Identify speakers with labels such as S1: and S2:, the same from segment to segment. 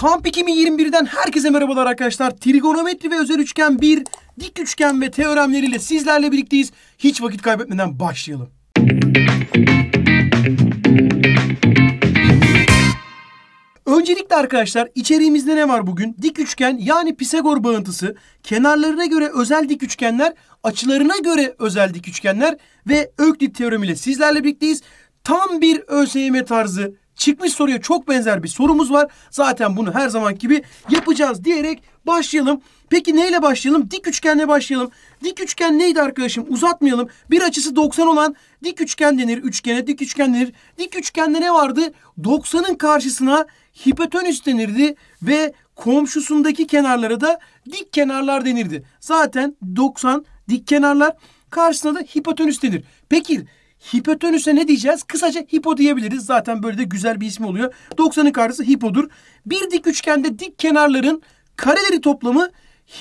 S1: Kamp 2021'den herkese merhabalar arkadaşlar. Trigonometri ve özel üçgen 1, dik üçgen ve teoremleriyle sizlerle birlikteyiz. Hiç vakit kaybetmeden başlayalım. Öncelikle arkadaşlar içeriğimizde ne var bugün? Dik üçgen yani Pisagor bağıntısı, kenarlarına göre özel dik üçgenler, açılarına göre özel dik üçgenler ve Öklit teoremiyle sizlerle birlikteyiz. Tam bir ÖSYM tarzı çıkmış soruya çok benzer bir sorumuz var. Zaten bunu her zaman gibi yapacağız diyerek başlayalım. Peki neyle başlayalım? Dik üçgenle başlayalım. Dik üçgen neydi arkadaşım? Uzatmayalım. Bir açısı 90 olan dik üçgen denir. Üçgene dik üçgen denir. Dik üçgende ne vardı? 90'ın karşısına hipotenüs denirdi ve komşusundaki kenarlara da dik kenarlar denirdi. Zaten 90 dik kenarlar karşısına da hipotenüs denir. Peki Hipotenüse ne diyeceğiz? Kısaca hipo diyebiliriz. Zaten böyle de güzel bir ismi oluyor. 90'ın karşısı hipodur. Bir dik üçgende dik kenarların kareleri toplamı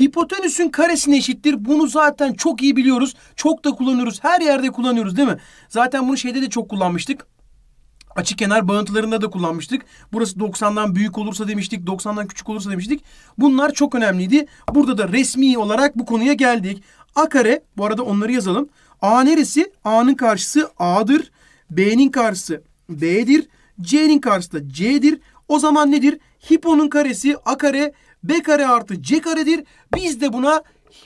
S1: hipotenüsün karesine eşittir. Bunu zaten çok iyi biliyoruz. Çok da kullanıyoruz. Her yerde kullanıyoruz değil mi? Zaten bunu şeyde de çok kullanmıştık. Açık kenar bağıntılarında da kullanmıştık. Burası 90'dan büyük olursa demiştik, 90'dan küçük olursa demiştik. Bunlar çok önemliydi. Burada da resmi olarak bu konuya geldik. A kare, bu arada onları yazalım. A neresi? A'nın karşısı A'dır. B'nin karşısı B'dir. C'nin karşısı da C'dir. O zaman nedir? Hiponun karesi A kare B kare artı C karedir. Biz de buna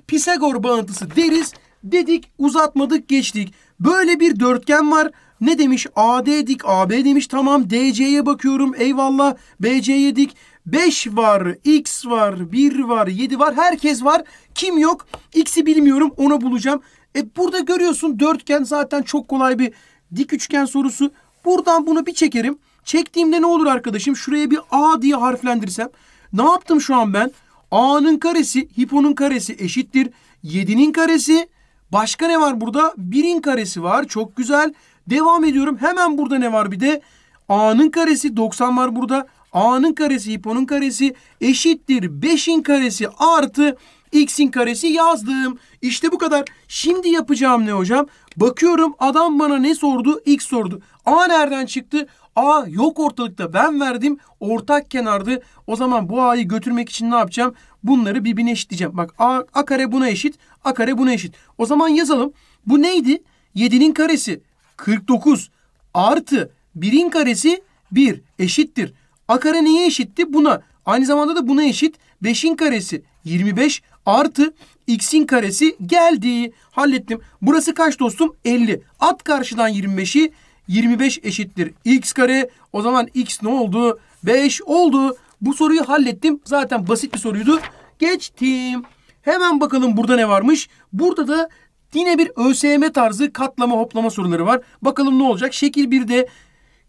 S1: Pisagor bağıntısı deriz. Dedik uzatmadık geçtik. Böyle bir dörtgen var. Ne demiş? AD dik AB demiş. Tamam DC'ye bakıyorum. Eyvallah BC'ye dik. 5 var, X var, 1 var, 7 var. Herkes var. Kim yok? X'i bilmiyorum. Onu bulacağım. E burada görüyorsun dörtgen zaten çok kolay bir dik üçgen sorusu. Buradan bunu bir çekerim. Çektiğimde ne olur arkadaşım? Şuraya bir A diye harflendirsem. Ne yaptım şu an ben? A'nın karesi, hiponun karesi eşittir. 7'nin karesi. Başka ne var burada? 1'in karesi var. Çok güzel. Devam ediyorum. Hemen burada ne var bir de? A'nın karesi 90 var burada. A'nın karesi, hiponun karesi eşittir. 5'in karesi artı x'in karesi yazdım. İşte bu kadar. Şimdi yapacağım ne hocam? Bakıyorum adam bana ne sordu? X sordu. A nereden çıktı? A yok ortalıkta ben verdim ortak kenardı. O zaman bu A'yı götürmek için ne yapacağım? Bunları birbirine eşitleyeceğim. Bak A, A kare buna eşit A kare buna eşit. O zaman yazalım. Bu neydi? 7'nin karesi 49 artı 1'in karesi 1 eşittir. A kare neye eşitti? Buna. Aynı zamanda da buna eşit. 5'in karesi 25 artı x'in karesi geldi. Hallettim. Burası kaç dostum? 50. At karşıdan 25'i. 25 eşittir x kare. O zaman x ne oldu? 5 oldu. Bu soruyu hallettim. Zaten basit bir soruydu. Geçtim. Hemen bakalım burada ne varmış. Burada da yine bir ÖSYM tarzı katlama hoplama soruları var. Bakalım ne olacak? Şekil 1'de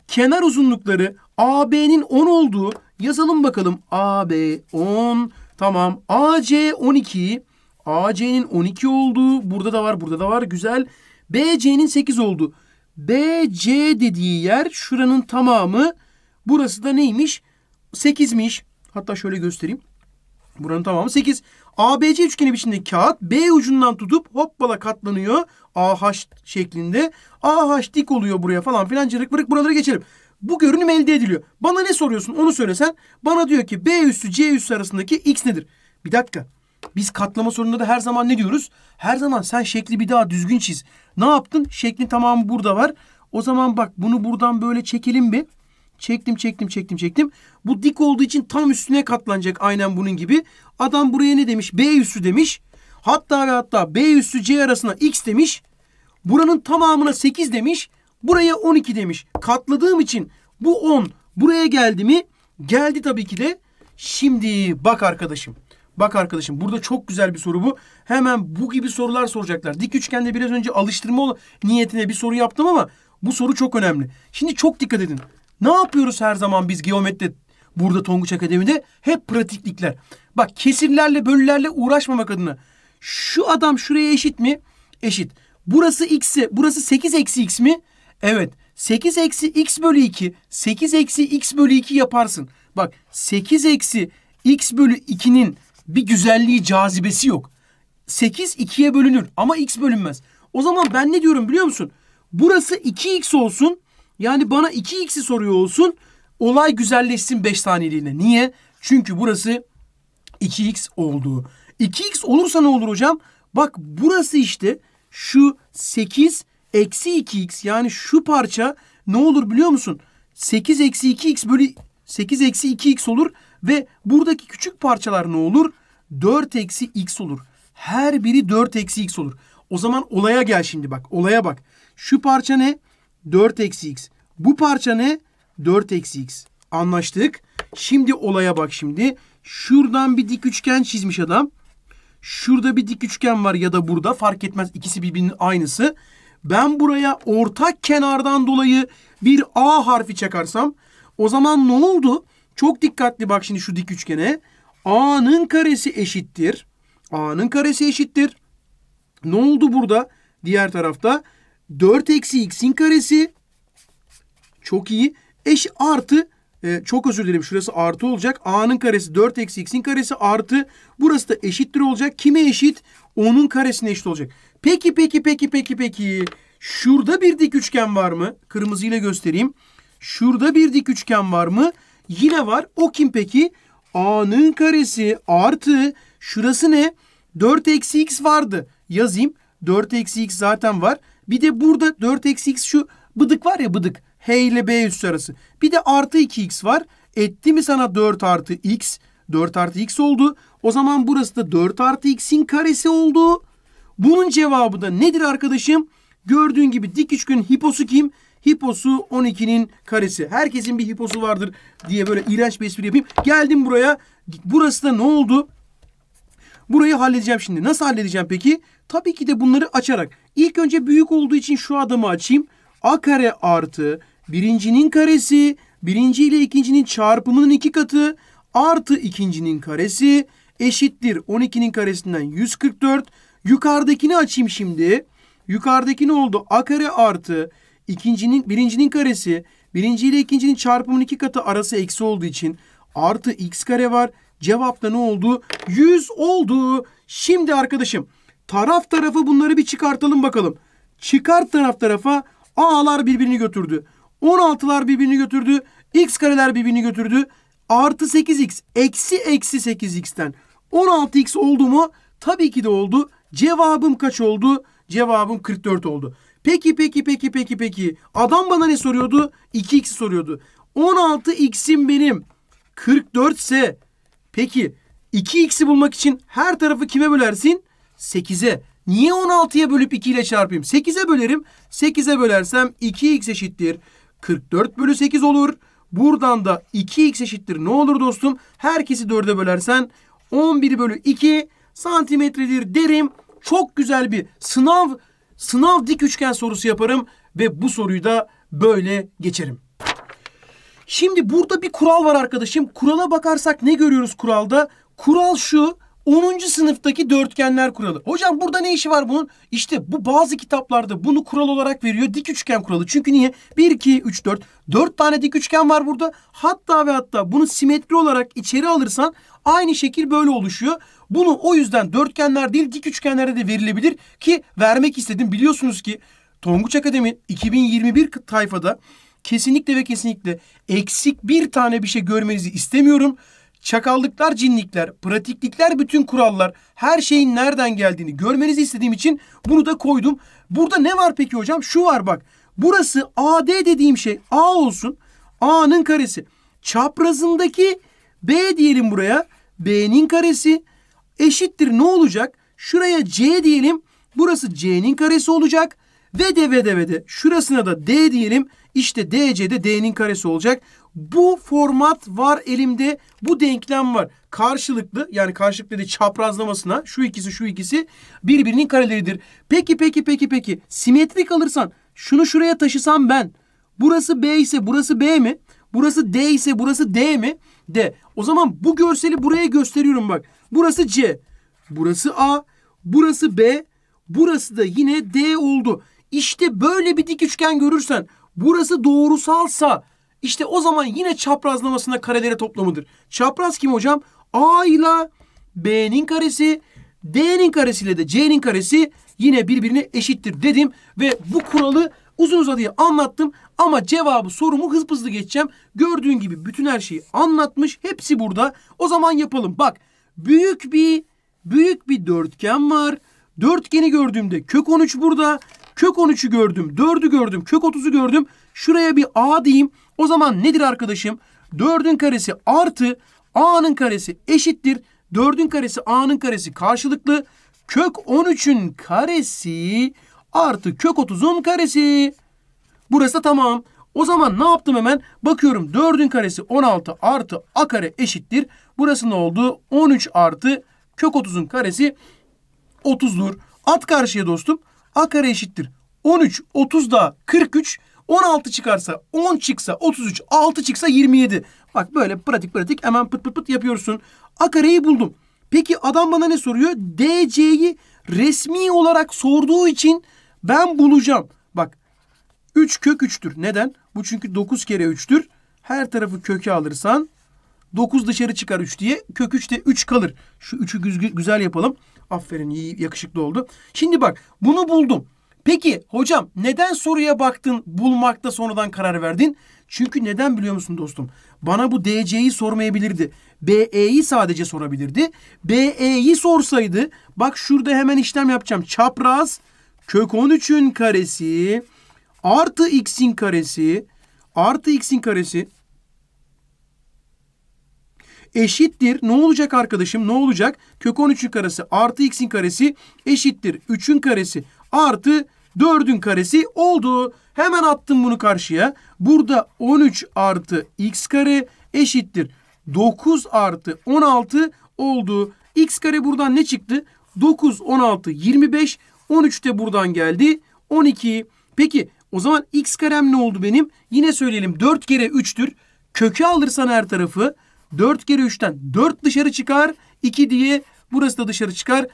S1: kenar uzunlukları AB'nin 10 olduğu yazalım bakalım. AB 10 Tamam. AC 12. AC'nin 12 olduğu. Burada da var. Burada da var. Güzel. BC'nin 8 oldu. BC dediği yer şuranın tamamı. Burası da neymiş? 8'miş. Hatta şöyle göstereyim. Buranın tamamı 8. ABC üçgeni biçiminde kağıt B ucundan tutup hoppala katlanıyor. AH şeklinde. AH dik oluyor buraya falan filan cırık bırık buraları geçelim bu görünüm elde ediliyor. Bana ne soruyorsun onu söylesen bana diyor ki B üssü C üssü arasındaki x nedir? Bir dakika. Biz katlama sorununda da her zaman ne diyoruz? Her zaman sen şekli bir daha düzgün çiz. Ne yaptın? Şeklin tamamı burada var. O zaman bak bunu buradan böyle çekelim bir. Çektim çektim çektim çektim. Bu dik olduğu için tam üstüne katlanacak aynen bunun gibi. Adam buraya ne demiş? B üssü demiş. Hatta ve hatta B üssü C arasına X demiş. Buranın tamamına 8 demiş. Buraya 12 demiş. Katladığım için bu 10 buraya geldi mi? Geldi tabii ki de. Şimdi bak arkadaşım. Bak arkadaşım burada çok güzel bir soru bu. Hemen bu gibi sorular soracaklar. Dik üçgende biraz önce alıştırma niyetine bir soru yaptım ama bu soru çok önemli. Şimdi çok dikkat edin. Ne yapıyoruz her zaman biz geometride burada Tonguç Akademi'de? Hep pratiklikler. Bak kesirlerle bölülerle uğraşmamak adına. Şu adam şuraya eşit mi? Eşit. Burası x burası 8 eksi x mi? Evet 8 eksi x bölü 2 8 eksi x bölü 2 yaparsın. Bak 8 eksi x bölü 2'nin bir güzelliği cazibesi yok. 8 2'ye bölünür ama x bölünmez. O zaman ben ne diyorum biliyor musun? Burası 2x olsun. Yani bana 2x'i soruyor olsun. Olay güzelleşsin 5 saniyeliğine. Niye? Çünkü burası 2x oldu. 2x olursa ne olur hocam? Bak burası işte şu 8 eksi 2x yani şu parça ne olur biliyor musun? 8 eksi 2x bölü 8 eksi 2x olur ve buradaki küçük parçalar ne olur? 4 eksi x olur. Her biri 4 eksi x olur. O zaman olaya gel şimdi bak. Olaya bak. Şu parça ne? 4 eksi x. Bu parça ne? 4 eksi x. Anlaştık. Şimdi olaya bak şimdi. Şuradan bir dik üçgen çizmiş adam. Şurada bir dik üçgen var ya da burada fark etmez. ikisi birbirinin aynısı ben buraya ortak kenardan dolayı bir A harfi çakarsam o zaman ne oldu? Çok dikkatli bak şimdi şu dik üçgene. A'nın karesi eşittir. A'nın karesi eşittir. Ne oldu burada? Diğer tarafta 4 eksi x'in karesi çok iyi. Eş artı e, çok özür dilerim şurası artı olacak. A'nın karesi 4 eksi x'in karesi artı burası da eşittir olacak. Kime eşit? O'nun karesine eşit olacak. Peki peki peki peki peki. Şurada bir dik üçgen var mı? Kırmızıyla göstereyim. Şurada bir dik üçgen var mı? Yine var. O kim peki? A'nın karesi artı şurası ne? 4 eksi x vardı. Yazayım. 4 eksi x zaten var. Bir de burada 4 eksi x şu bıdık var ya bıdık. H ile B üssü arası. Bir de artı 2x var. Etti mi sana 4 artı x? 4 artı x oldu. O zaman burası da 4 artı x'in karesi oldu. Bunun cevabı da nedir arkadaşım? Gördüğün gibi dik üçgen hiposu kim? Hiposu 12'nin karesi. Herkesin bir hiposu vardır diye böyle iğrenç bir espri yapayım. Geldim buraya. Burası da ne oldu? Burayı halledeceğim şimdi. Nasıl halledeceğim peki? Tabii ki de bunları açarak. İlk önce büyük olduğu için şu adamı açayım. A kare artı birincinin karesi. Birinci ile ikincinin çarpımının iki katı. Artı ikincinin karesi eşittir 12'nin karesinden 144 Yukarıdakini açayım şimdi. Yukarıdaki ne oldu? A kare artı ikincinin, birincinin karesi. Birinci ile ikincinin çarpımının iki katı arası eksi olduğu için artı x kare var. Cevapta ne oldu? 100 oldu. Şimdi arkadaşım taraf tarafa bunları bir çıkartalım bakalım. Çıkart taraf tarafa A'lar birbirini götürdü. 16'lar birbirini götürdü. X kareler birbirini götürdü. Artı 8x eksi eksi 8x'ten 16x oldu mu? Tabii ki de oldu. Cevabım kaç oldu? Cevabım 44 oldu. Peki peki peki peki peki. Adam bana ne soruyordu? 2x soruyordu. 16x'im benim 44 ise peki 2x'i bulmak için her tarafı kime bölersin? 8'e. Niye 16'ya bölüp 2 ile çarpayım? 8'e bölerim. 8'e bölersem 2x eşittir. 44 bölü 8 olur. Buradan da 2x eşittir. Ne olur dostum? Herkesi 4'e bölersen 11 bölü 2 santimetredir derim. Çok güzel bir sınav sınav dik üçgen sorusu yaparım ve bu soruyu da böyle geçerim. Şimdi burada bir kural var arkadaşım. Kurala bakarsak ne görüyoruz kuralda? Kural şu. 10. sınıftaki dörtgenler kuralı. Hocam burada ne işi var bunun? İşte bu bazı kitaplarda bunu kural olarak veriyor. Dik üçgen kuralı. Çünkü niye? 1, 2, 3, 4. 4 tane dik üçgen var burada. Hatta ve hatta bunu simetri olarak içeri alırsan aynı şekil böyle oluşuyor. Bunu o yüzden dörtgenler değil dik üçgenlere de verilebilir ki vermek istedim. Biliyorsunuz ki Tonguç Akademi 2021 tayfada kesinlikle ve kesinlikle eksik bir tane bir şey görmenizi istemiyorum. Çakallıklar, cinlikler, pratiklikler, bütün kurallar, her şeyin nereden geldiğini görmenizi istediğim için bunu da koydum. Burada ne var peki hocam? Şu var bak. Burası AD dediğim şey A olsun. A'nın karesi. Çaprazındaki B diyelim buraya. B'nin karesi eşittir ne olacak? Şuraya C diyelim. Burası C'nin karesi olacak. Ve de ve de ve de şurasına da D diyelim. İşte de D'nin karesi olacak. Bu format var elimde. Bu denklem var. Karşılıklı yani karşılıklı dedi çaprazlamasına şu ikisi şu ikisi birbirinin kareleridir. Peki peki peki peki simetrik alırsan şunu şuraya taşısam ben. Burası B ise burası B mi? Burası D ise burası D mi? D. O zaman bu görseli buraya gösteriyorum bak. Burası C. Burası A. Burası B. Burası da yine D oldu. İşte böyle bir dik üçgen görürsen burası doğrusalsa işte o zaman yine çaprazlamasına karelere toplamıdır. Çapraz kim hocam? A ile B'nin karesi, D'nin karesiyle de C'nin karesi yine birbirine eşittir dedim. Ve bu kuralı uzun uzadıya anlattım ama cevabı sorumu hızlı hızlı geçeceğim. Gördüğün gibi bütün her şeyi anlatmış. Hepsi burada. O zaman yapalım. Bak Büyük bir büyük bir dörtgen var. Dörtgeni gördüğümde kök 13 burada. Kök 13'ü gördüm. 4'ü gördüm. Kök 30'u gördüm. Şuraya bir a diyeyim. O zaman nedir arkadaşım? 4'ün karesi artı a'nın karesi eşittir. 4'ün karesi a'nın karesi karşılıklı. Kök 13'ün karesi artı kök 30'un karesi. Burası da tamam. O zaman ne yaptım hemen? Bakıyorum 4'ün karesi 16 artı a kare eşittir. Burası ne oldu? 13 artı kök 30'un karesi 30'dur. At karşıya dostum. A kare eşittir. 13, 30 da 43. 16 çıkarsa 10 çıksa 33, 6 çıksa 27. Bak böyle pratik pratik hemen pıt pıt pıt yapıyorsun. A kareyi buldum. Peki adam bana ne soruyor? DC'yi resmi olarak sorduğu için ben bulacağım. Bak 3 kök 3'tür. Neden? Bu çünkü 9 kere 3'tür. Her tarafı köke alırsan 9 dışarı çıkar 3 diye. Kök 3 de 3 kalır. Şu 3'ü güzel yapalım. Aferin iyi yakışıklı oldu. Şimdi bak bunu buldum. Peki hocam neden soruya baktın bulmakta sonradan karar verdin? Çünkü neden biliyor musun dostum? Bana bu DC'yi sormayabilirdi. BE'yi sadece sorabilirdi. BE'yi sorsaydı bak şurada hemen işlem yapacağım. Çapraz kök 13'ün karesi artı x'in karesi artı x'in karesi eşittir. Ne olacak arkadaşım? Ne olacak? Kök 13'ün karesi artı x'in karesi eşittir. 3'ün karesi artı 4'ün karesi oldu. Hemen attım bunu karşıya. Burada 13 artı x kare eşittir. 9 artı 16 oldu. x kare buradan ne çıktı? 9, 16, 25. 13 de buradan geldi. 12. Peki o zaman x karem ne oldu benim? Yine söyleyelim 4 kere 3'tür. Kökü alırsan her tarafı 4 kere 3'ten 4 dışarı çıkar. 2 diye burası da dışarı çıkar.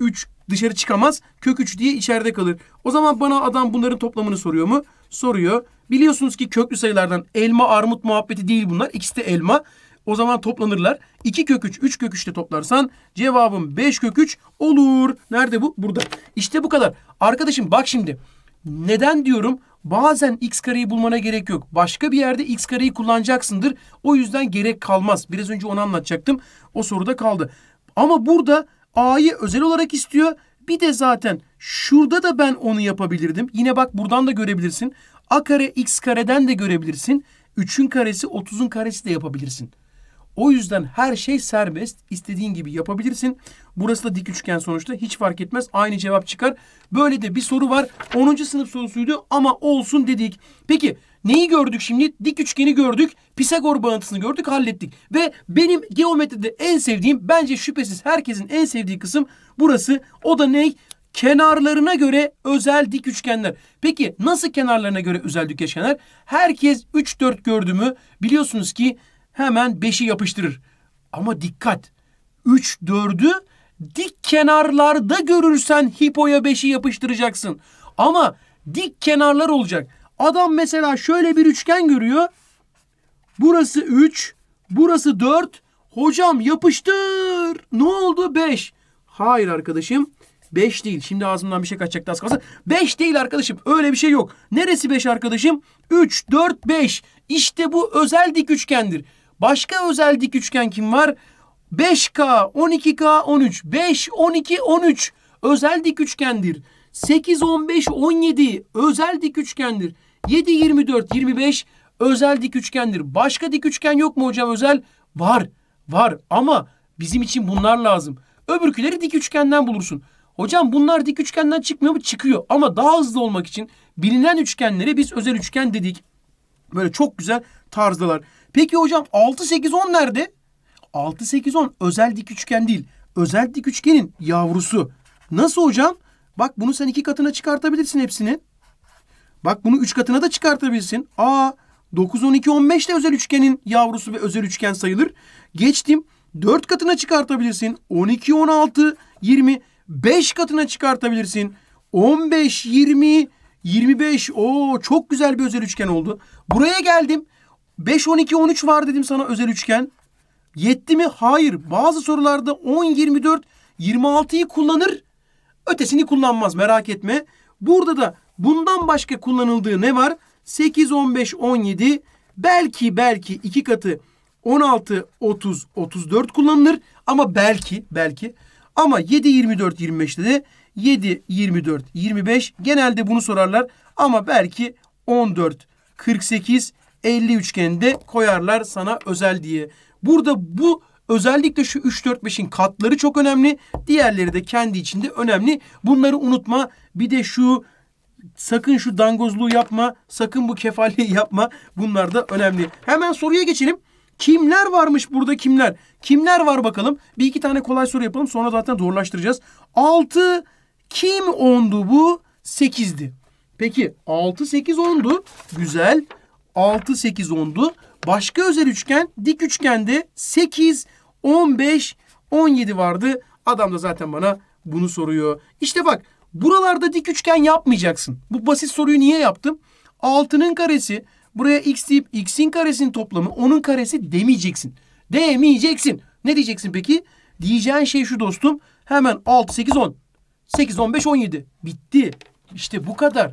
S1: 3 dışarı çıkamaz. Kök 3 diye içeride kalır. O zaman bana adam bunların toplamını soruyor mu? Soruyor. Biliyorsunuz ki köklü sayılardan elma armut muhabbeti değil bunlar. İkisi de elma. O zaman toplanırlar. 2 kök 3, 3 kök 3 de toplarsan cevabım 5 kök 3 olur. Nerede bu? Burada. İşte bu kadar. Arkadaşım bak şimdi. Neden diyorum? Bazen x kareyi bulmana gerek yok. Başka bir yerde x kareyi kullanacaksındır. O yüzden gerek kalmaz. Biraz önce onu anlatacaktım. O soruda kaldı. Ama burada a'yı özel olarak istiyor. Bir de zaten şurada da ben onu yapabilirdim. Yine bak buradan da görebilirsin. a kare x kareden de görebilirsin. 3'ün karesi 30'un karesi de yapabilirsin. O yüzden her şey serbest. İstediğin gibi yapabilirsin. Burası da dik üçgen sonuçta. Hiç fark etmez. Aynı cevap çıkar. Böyle de bir soru var. 10. sınıf sorusuydu ama olsun dedik. Peki neyi gördük şimdi? Dik üçgeni gördük. Pisagor bağıntısını gördük. Hallettik. Ve benim geometride en sevdiğim bence şüphesiz herkesin en sevdiği kısım burası. O da ney? Kenarlarına göre özel dik üçgenler. Peki nasıl kenarlarına göre özel dik üçgenler? Herkes 3-4 gördü mü biliyorsunuz ki hemen beşi yapıştırır. Ama dikkat. Üç dördü dik kenarlarda görürsen hipoya beşi yapıştıracaksın. Ama dik kenarlar olacak. Adam mesela şöyle bir üçgen görüyor. Burası üç, burası dört. Hocam yapıştır. Ne oldu? Beş. Hayır arkadaşım. 5 değil. Şimdi ağzımdan bir şey kaçacaktı az kalsın. 5 değil arkadaşım. Öyle bir şey yok. Neresi 5 arkadaşım? 3, 4, 5. İşte bu özel dik üçgendir. Başka özel dik üçgen kim var? 5K, 12K, 13. 5, 12, 13 özel dik üçgendir. 8, 15, 17 özel dik üçgendir. 7, 24, 25 özel dik üçgendir. Başka dik üçgen yok mu hocam özel? Var, var ama bizim için bunlar lazım. Öbürküleri dik üçgenden bulursun. Hocam bunlar dik üçgenden çıkmıyor mu? Çıkıyor. Ama daha hızlı olmak için bilinen üçgenlere biz özel üçgen dedik. Böyle çok güzel tarzdalar. Peki hocam 6, 8, 10 nerede? 6, 8, 10 özel dik üçgen değil. Özel dik üçgenin yavrusu. Nasıl hocam? Bak bunu sen iki katına çıkartabilirsin hepsini. Bak bunu üç katına da çıkartabilirsin. Aa 9, 12, 15 de özel üçgenin yavrusu ve özel üçgen sayılır. Geçtim. 4 katına çıkartabilirsin. 12, 16, 20. 5 katına çıkartabilirsin. 15, 20, 25. Oo çok güzel bir özel üçgen oldu. Buraya geldim. 5, 12, 13 var dedim sana özel üçgen. Yetti mi? Hayır. Bazı sorularda 10, 24, 26'yı kullanır. Ötesini kullanmaz merak etme. Burada da bundan başka kullanıldığı ne var? 8, 15, 17 belki belki iki katı 16, 30, 34 kullanılır. Ama belki belki ama 7, 24, 25'te de 7, 24, 25 genelde bunu sorarlar. Ama belki 14, 48, 50 üçgeni koyarlar sana özel diye. Burada bu özellikle şu 3, 4, 5'in katları çok önemli. Diğerleri de kendi içinde önemli. Bunları unutma. Bir de şu sakın şu dangozluğu yapma. Sakın bu kefalliği yapma. Bunlar da önemli. Hemen soruya geçelim. Kimler varmış burada kimler? Kimler var bakalım. Bir iki tane kolay soru yapalım. Sonra zaten doğrulaştıracağız. 6 kim ondu bu? 8'di. Peki 6 8 ondu. Güzel. 6, 8, 10'du. Başka özel üçgen dik üçgende 8, 15, 17 vardı. Adam da zaten bana bunu soruyor. İşte bak buralarda dik üçgen yapmayacaksın. Bu basit soruyu niye yaptım? 6'nın karesi buraya x deyip x'in karesinin toplamı 10'un karesi demeyeceksin. Demeyeceksin. Ne diyeceksin peki? Diyeceğin şey şu dostum. Hemen 6, 8, 10. 8, 15, 17. Bitti. İşte bu kadar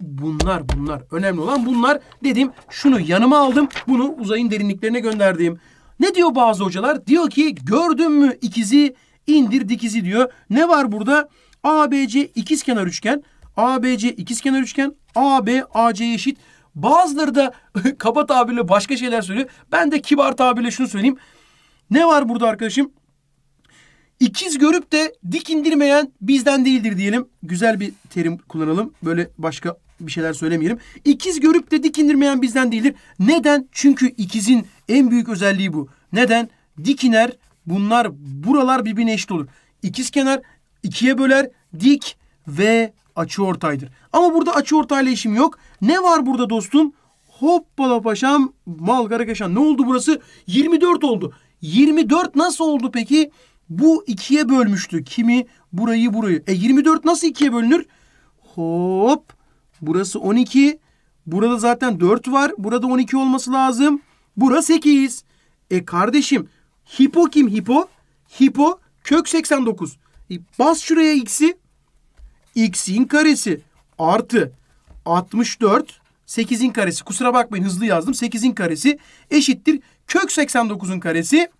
S1: bunlar bunlar. Önemli olan bunlar dedim. Şunu yanıma aldım. Bunu uzayın derinliklerine gönderdim. Ne diyor bazı hocalar? Diyor ki gördün mü ikizi indir dikizi diyor. Ne var burada? ABC ikiz kenar üçgen. ABC ikiz kenar üçgen. AB AC eşit. Bazıları da kaba tabirle başka şeyler söylüyor. Ben de kibar tabirle şunu söyleyeyim. Ne var burada arkadaşım? İkiz görüp de dik indirmeyen bizden değildir diyelim. Güzel bir terim kullanalım. Böyle başka bir şeyler söylemeyelim. İkiz görüp de dikindirmeyen bizden değildir. Neden? Çünkü ikizin en büyük özelliği bu. Neden? Dikiner bunlar buralar birbirine eşit olur. İkiz kenar ikiye böler dik ve açı ortaydır. Ama burada açı ortayla işim yok. Ne var burada dostum? Hoppala paşam malgara kaşan. Ne oldu burası? 24 oldu. 24 nasıl oldu peki? Bu ikiye bölmüştü. Kimi? Burayı burayı. E 24 nasıl ikiye bölünür? Hop. Burası 12. Burada zaten 4 var. Burada 12 olması lazım. Burası 8. E kardeşim hipo kim hipo? Hipo kök 89. E, bas şuraya x'i. x'in karesi artı 64 8'in karesi. Kusura bakmayın hızlı yazdım. 8'in karesi eşittir kök 89'un karesi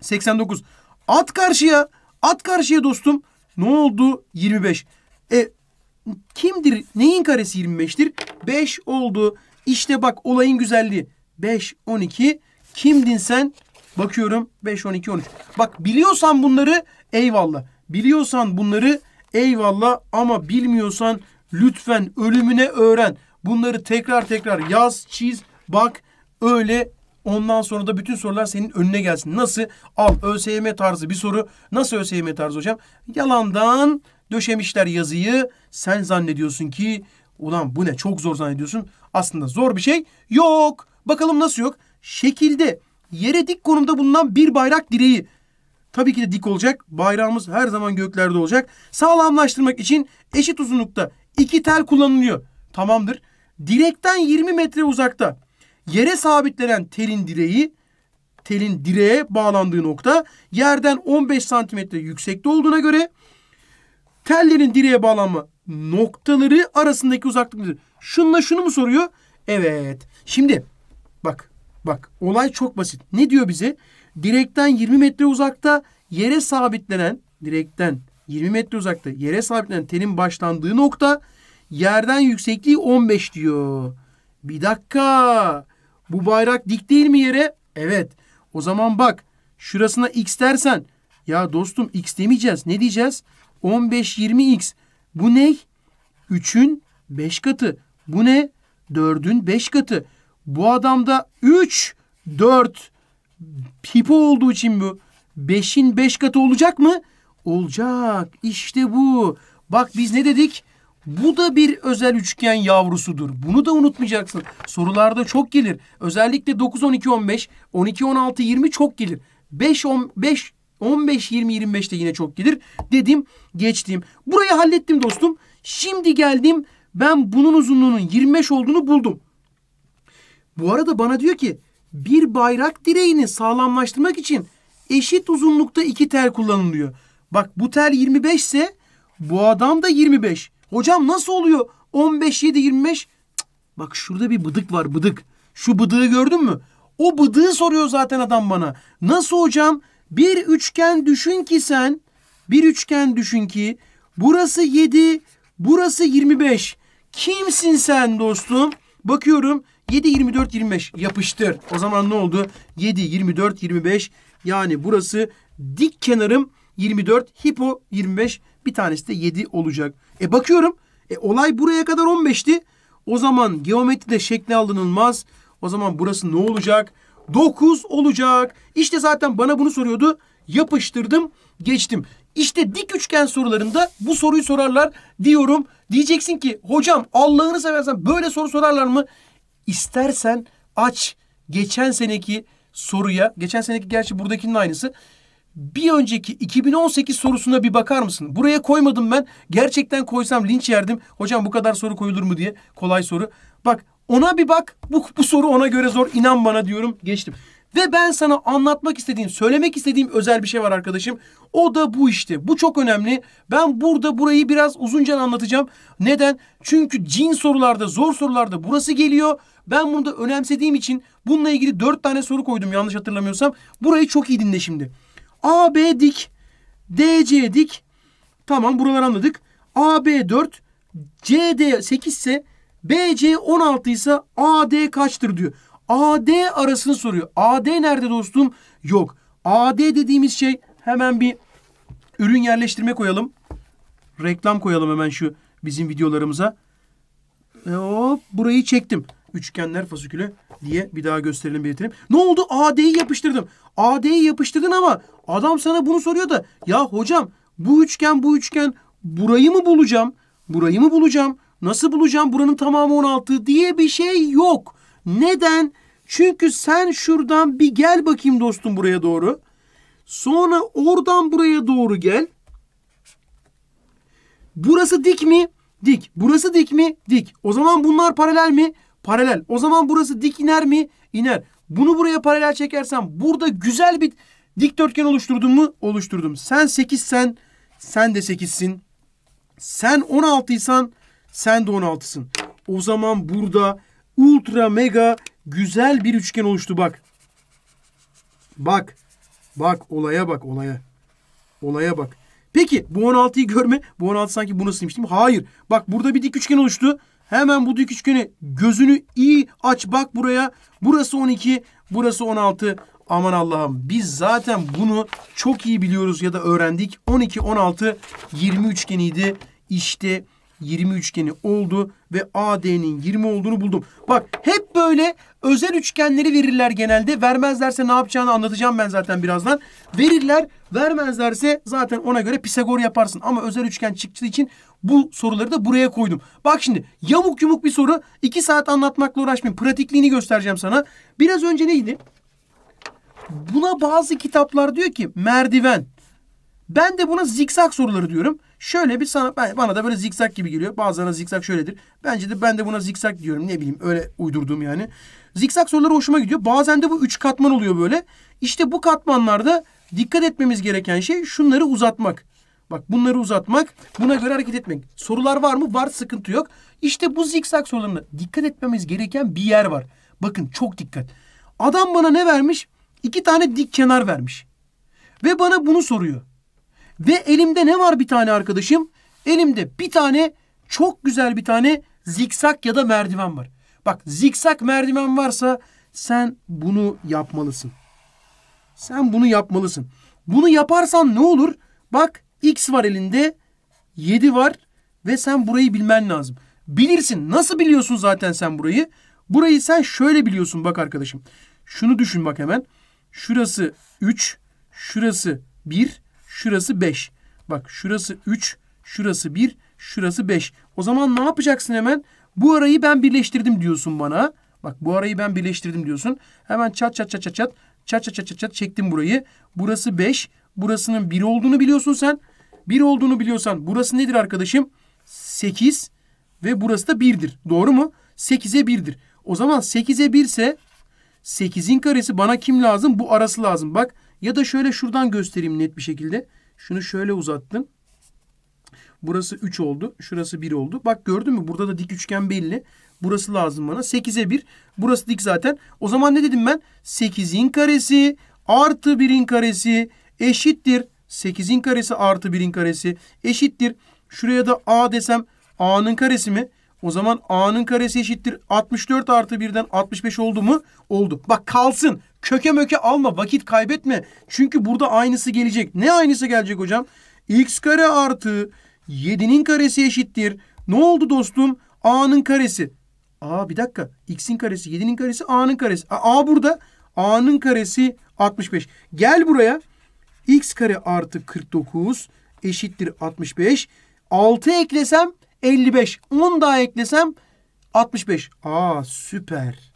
S1: 89. At karşıya. At karşıya dostum. Ne oldu? 25. E kimdir? Neyin karesi 25'tir? 5 oldu. İşte bak olayın güzelliği. 5, 12. Kimdin sen? Bakıyorum 5, 12, 13. Bak biliyorsan bunları eyvallah. Biliyorsan bunları eyvallah ama bilmiyorsan lütfen ölümüne öğren. Bunları tekrar tekrar yaz, çiz, bak öyle Ondan sonra da bütün sorular senin önüne gelsin. Nasıl? Al ÖSYM tarzı bir soru. Nasıl ÖSYM tarzı hocam? Yalandan döşemişler yazıyı. Sen zannediyorsun ki ulan bu ne çok zor zannediyorsun. Aslında zor bir şey yok. Bakalım nasıl yok? Şekilde yere dik konumda bulunan bir bayrak direği. Tabii ki de dik olacak. Bayrağımız her zaman göklerde olacak. Sağlamlaştırmak için eşit uzunlukta iki tel kullanılıyor. Tamamdır. Direkten 20 metre uzakta yere sabitlenen telin direği telin direğe bağlandığı nokta yerden 15 santimetre yüksekte olduğuna göre tellerin direğe bağlanma noktaları arasındaki uzaklık nedir? Şununla şunu mu soruyor? Evet. Şimdi bak bak olay çok basit. Ne diyor bize? Direkten 20 metre uzakta yere sabitlenen direkten 20 metre uzakta yere sabitlenen telin başlandığı nokta yerden yüksekliği 15 diyor. Bir dakika. Bu bayrak dik değil mi yere? Evet. O zaman bak şurasına x dersen ya dostum x demeyeceğiz. Ne diyeceğiz? 15, 20x. Bu ne? 3'ün 5 katı. Bu ne? 4'ün 5 katı. Bu adamda 3, 4 pipo olduğu için bu. 5'in 5 katı olacak mı? Olacak. İşte bu. Bak biz ne dedik? Bu da bir özel üçgen yavrusudur. Bunu da unutmayacaksın. Sorularda çok gelir. Özellikle 9 12 15, 12 16 20 çok gelir. 5 10 5 15-20-25'te yine çok gelir. Dedim geçtim. Burayı hallettim dostum. Şimdi geldim ben bunun uzunluğunun 25 olduğunu buldum. Bu arada bana diyor ki bir bayrak direğini sağlamlaştırmak için eşit uzunlukta iki tel kullanılıyor. Bak bu tel 25 ise bu adam da 25. Hocam nasıl oluyor? 15, 7, 25. Cık, bak şurada bir bıdık var bıdık. Şu bıdığı gördün mü? O bıdığı soruyor zaten adam bana. Nasıl hocam? Bir üçgen düşün ki sen, bir üçgen düşün ki burası 7, burası 25. Kimsin sen dostum? Bakıyorum 7, 24, 25 yapıştır. O zaman ne oldu? 7, 24, 25 yani burası dik kenarım 24, hipo 25 bir tanesi de 7 olacak. E bakıyorum e, olay buraya kadar 15'ti. O zaman geometride şekli alınılmaz. O zaman burası ne olacak? 9 olacak. İşte zaten bana bunu soruyordu. Yapıştırdım, geçtim. İşte dik üçgen sorularında bu soruyu sorarlar diyorum. Diyeceksin ki hocam Allah'ını seversen böyle soru sorarlar mı? İstersen aç geçen seneki soruya. Geçen seneki gerçi buradakinin aynısı. Bir önceki 2018 sorusuna bir bakar mısın? Buraya koymadım ben. Gerçekten koysam linç yerdim. Hocam bu kadar soru koyulur mu diye. Kolay soru. Bak ona bir bak. Bu, bu soru ona göre zor. İnan bana diyorum. Geçtim. Ve ben sana anlatmak istediğim, söylemek istediğim özel bir şey var arkadaşım. O da bu işte. Bu çok önemli. Ben burada burayı biraz uzunca anlatacağım. Neden? Çünkü cin sorularda, zor sorularda burası geliyor. Ben bunu da önemsediğim için bununla ilgili dört tane soru koydum yanlış hatırlamıyorsam. Burayı çok iyi dinle şimdi. A, B dik. D, C dik. Tamam buraları anladık. A, B 4. C, D 8 ise BC 16 ise AD kaçtır diyor. AD arasını soruyor. AD nerede dostum? Yok. AD dediğimiz şey hemen bir ürün yerleştirme koyalım. Reklam koyalım hemen şu bizim videolarımıza. E, hop burayı çektim. Üçgenler fasiküle diye bir daha gösterelim belirtelim. Ne oldu? AD'yi yapıştırdım. AD'yi yapıştırdın ama adam sana bunu soruyor da ya hocam bu üçgen bu üçgen burayı mı bulacağım? Burayı mı bulacağım? Nasıl bulacağım buranın tamamı 16 diye bir şey yok. Neden? Çünkü sen şuradan bir gel bakayım dostum buraya doğru. Sonra oradan buraya doğru gel. Burası dik mi? Dik. Burası dik mi? Dik. O zaman bunlar paralel mi? Paralel. O zaman burası dik iner mi? İner. Bunu buraya paralel çekersem burada güzel bir dikdörtgen oluşturdum mu? Oluşturdum. Sen 8 sen, sen de 8'sin. Sen 16'ysan sen de 16'sın. O zaman burada ultra mega güzel bir üçgen oluştu bak. Bak. Bak olaya bak olaya. Olaya bak. Peki bu 16'yı görme. Bu 16 sanki bunu silmiş değil mi? Hayır. Bak burada bir dik üçgen oluştu. Hemen bu dik üçgeni gözünü iyi aç bak buraya. Burası 12, burası 16. Aman Allah'ım biz zaten bunu çok iyi biliyoruz ya da öğrendik. 12, 16, 20 üçgeniydi. İşte 20 üçgeni oldu ve AD'nin 20 olduğunu buldum. Bak hep böyle özel üçgenleri verirler genelde. Vermezlerse ne yapacağını anlatacağım ben zaten birazdan. Verirler, vermezlerse zaten ona göre Pisagor yaparsın. Ama özel üçgen çıktığı için bu soruları da buraya koydum. Bak şimdi yamuk yumuk bir soru. 2 saat anlatmakla uğraşmayın. Pratikliğini göstereceğim sana. Biraz önce neydi? Buna bazı kitaplar diyor ki merdiven. Ben de buna zikzak soruları diyorum. Şöyle bir sana ben, bana da böyle zikzak gibi geliyor. Bazılarına zikzak şöyledir. Bence de ben de buna zikzak diyorum. Ne bileyim öyle uydurduğum yani. Zikzak soruları hoşuma gidiyor. Bazen de bu üç katman oluyor böyle. İşte bu katmanlarda dikkat etmemiz gereken şey şunları uzatmak. Bak bunları uzatmak, buna göre hareket etmek. Sorular var mı? Var, sıkıntı yok. İşte bu zikzak sorularına dikkat etmemiz gereken bir yer var. Bakın çok dikkat. Adam bana ne vermiş? İki tane dik kenar vermiş. Ve bana bunu soruyor. Ve elimde ne var bir tane arkadaşım? Elimde bir tane çok güzel bir tane zikzak ya da merdiven var. Bak zikzak merdiven varsa sen bunu yapmalısın. Sen bunu yapmalısın. Bunu yaparsan ne olur? Bak x var elinde, 7 var ve sen burayı bilmen lazım. Bilirsin. Nasıl biliyorsun zaten sen burayı? Burayı sen şöyle biliyorsun bak arkadaşım. Şunu düşün bak hemen. Şurası 3, şurası 1, Şurası 5. Bak şurası 3, şurası 1, şurası 5. O zaman ne yapacaksın hemen? Bu arayı ben birleştirdim diyorsun bana. Bak bu arayı ben birleştirdim diyorsun. Hemen çat çat çat çat çat çat çat çat çat, çat çektim burayı. Burası 5. Burasının 1 olduğunu biliyorsun sen. 1 olduğunu biliyorsan burası nedir arkadaşım? 8 ve burası da 1'dir. Doğru mu? 8'e 1'dir. O zaman 8'e 1 ise 8'in karesi bana kim lazım? Bu arası lazım. Bak ya da şöyle şuradan göstereyim net bir şekilde. Şunu şöyle uzattım. Burası 3 oldu. Şurası 1 oldu. Bak gördün mü? Burada da dik üçgen belli. Burası lazım bana. 8'e 1. Burası dik zaten. O zaman ne dedim ben? 8'in karesi artı 1'in karesi eşittir. 8'in karesi artı 1'in karesi eşittir. Şuraya da a desem a'nın karesi mi? O zaman a'nın karesi eşittir. 64 artı 1'den 65 oldu mu? Oldu. Bak kalsın. Köke möke alma vakit kaybetme. Çünkü burada aynısı gelecek. Ne aynısı gelecek hocam? x kare artı 7'nin karesi eşittir. Ne oldu dostum? a'nın karesi. Aa bir dakika. x'in karesi 7'nin karesi a'nın karesi. A, a burada. a'nın karesi 65. Gel buraya. x kare artı 49 eşittir 65. 6 eklesem 55. 10 daha eklesem 65. Aa süper.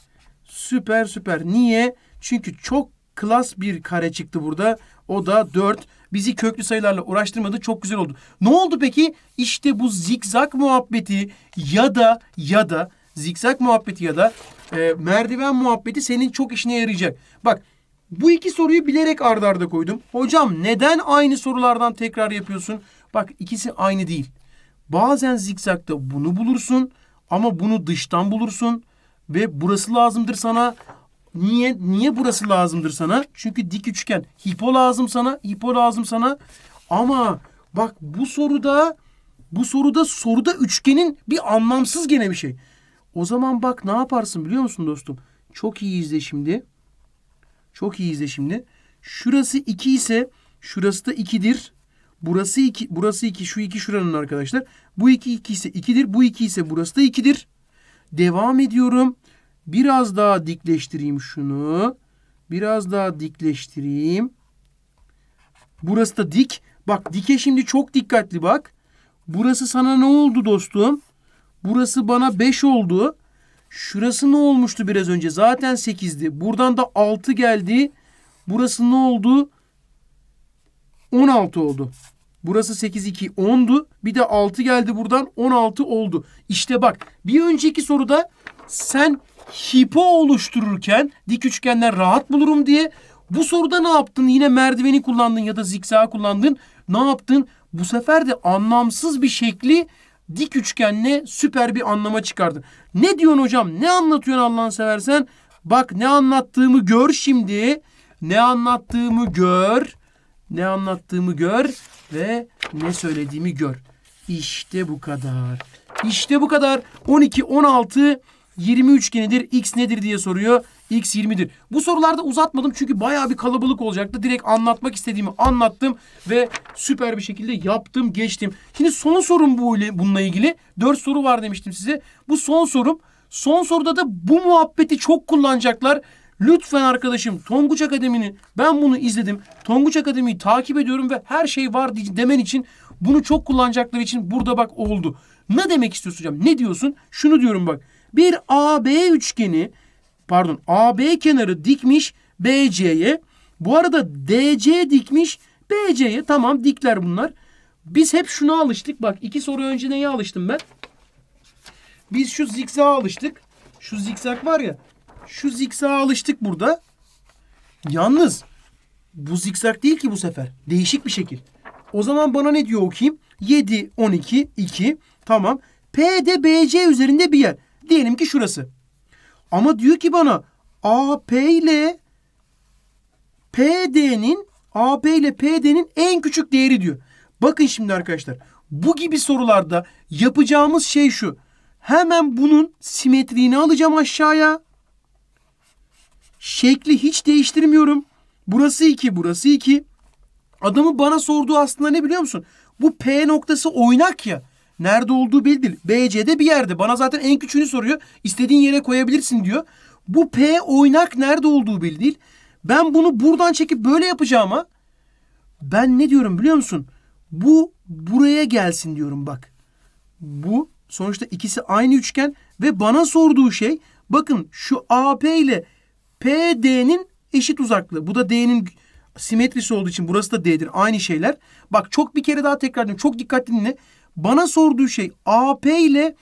S1: Süper süper. Niye? Çünkü çok klas bir kare çıktı burada. O da 4. Bizi köklü sayılarla uğraştırmadı. Çok güzel oldu. Ne oldu peki? İşte bu zikzak muhabbeti ya da ya da zikzak muhabbeti ya da e, merdiven muhabbeti senin çok işine yarayacak. Bak bu iki soruyu bilerek ard arda koydum. Hocam neden aynı sorulardan tekrar yapıyorsun? Bak ikisi aynı değil. Bazen zikzakta bunu bulursun ama bunu dıştan bulursun ve burası lazımdır sana Niye niye burası lazımdır sana? Çünkü dik üçgen. Hipo lazım sana, hipo lazım sana. Ama bak bu soruda bu soruda soruda üçgenin bir anlamsız gene bir şey. O zaman bak ne yaparsın biliyor musun dostum? Çok iyi izle şimdi. Çok iyi izle şimdi. Şurası 2 ise şurası da 2'dir. Burası 2, burası 2, şu 2 şuranın arkadaşlar. Bu 2 2 ise 2'dir. Bu 2 ise burası da 2'dir. Devam ediyorum. Biraz daha dikleştireyim şunu. Biraz daha dikleştireyim. Burası da dik. Bak dike şimdi çok dikkatli bak. Burası sana ne oldu dostum? Burası bana 5 oldu. Şurası ne olmuştu biraz önce? Zaten 8'di. Buradan da 6 geldi. Burası ne oldu? 16 oldu. Burası 8, 2, 10'du. Bir de 6 geldi buradan 16 oldu. İşte bak bir önceki soruda sen hipo oluştururken dik üçgenler rahat bulurum diye bu soruda ne yaptın? Yine merdiveni kullandın ya da zikzağı kullandın. Ne yaptın? Bu sefer de anlamsız bir şekli dik üçgenle süper bir anlama çıkardın. Ne diyorsun hocam? Ne anlatıyorsun Allah'ını seversen? Bak ne anlattığımı gör şimdi. Ne anlattığımı gör. Ne anlattığımı gör ve ne söylediğimi gör. İşte bu kadar. İşte bu kadar. 12 16 20 üçgenidir. X nedir diye soruyor. X 20'dir. Bu sorularda uzatmadım çünkü baya bir kalabalık olacaktı. Direkt anlatmak istediğimi anlattım ve süper bir şekilde yaptım geçtim. Şimdi son sorum bu ile bununla ilgili. 4 soru var demiştim size. Bu son sorum. Son soruda da bu muhabbeti çok kullanacaklar. Lütfen arkadaşım Tonguç Akademi'ni ben bunu izledim. Tonguç Akademi'yi takip ediyorum ve her şey var demen için bunu çok kullanacakları için burada bak oldu. Ne demek istiyorsun hocam? Ne diyorsun? Şunu diyorum bak. Bir AB üçgeni pardon AB kenarı dikmiş BC'ye. Bu arada DC dikmiş BC'ye. Tamam dikler bunlar. Biz hep şuna alıştık. Bak iki soru önce neye alıştım ben? Biz şu zikzağa alıştık. Şu zikzak var ya. Şu zikzağa alıştık burada. Yalnız bu zikzak değil ki bu sefer. Değişik bir şekil. O zaman bana ne diyor okuyayım? 7, 12, 2. Tamam. P de BC üzerinde bir yer. Diyelim ki şurası. Ama diyor ki bana AP ile PD'nin AP ile PD'nin en küçük değeri diyor. Bakın şimdi arkadaşlar. Bu gibi sorularda yapacağımız şey şu. Hemen bunun simetriğini alacağım aşağıya. Şekli hiç değiştirmiyorum. Burası 2, burası 2. Adamı bana sorduğu aslında ne biliyor musun? Bu P noktası oynak ya. Nerede olduğu belli değil. BC'de bir yerde. Bana zaten en küçüğünü soruyor. İstediğin yere koyabilirsin diyor. Bu P oynak nerede olduğu belli değil. Ben bunu buradan çekip böyle yapacağım ama ben ne diyorum biliyor musun? Bu buraya gelsin diyorum bak. Bu sonuçta ikisi aynı üçgen ve bana sorduğu şey bakın şu AP ile PD'nin eşit uzaklığı. Bu da D'nin simetrisi olduğu için burası da D'dir. Aynı şeyler. Bak çok bir kere daha tekrar ediyorum. Çok dikkatli dinle bana sorduğu şey AP ile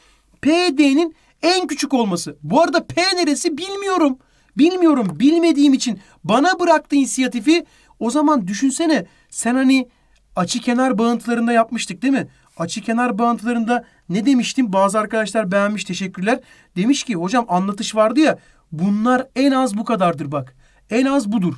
S1: PD'nin en küçük olması. Bu arada P neresi bilmiyorum. Bilmiyorum bilmediğim için bana bıraktı inisiyatifi. O zaman düşünsene sen hani açı kenar bağıntılarında yapmıştık değil mi? Açı kenar bağıntılarında ne demiştim? Bazı arkadaşlar beğenmiş teşekkürler. Demiş ki hocam anlatış vardı ya bunlar en az bu kadardır bak. En az budur.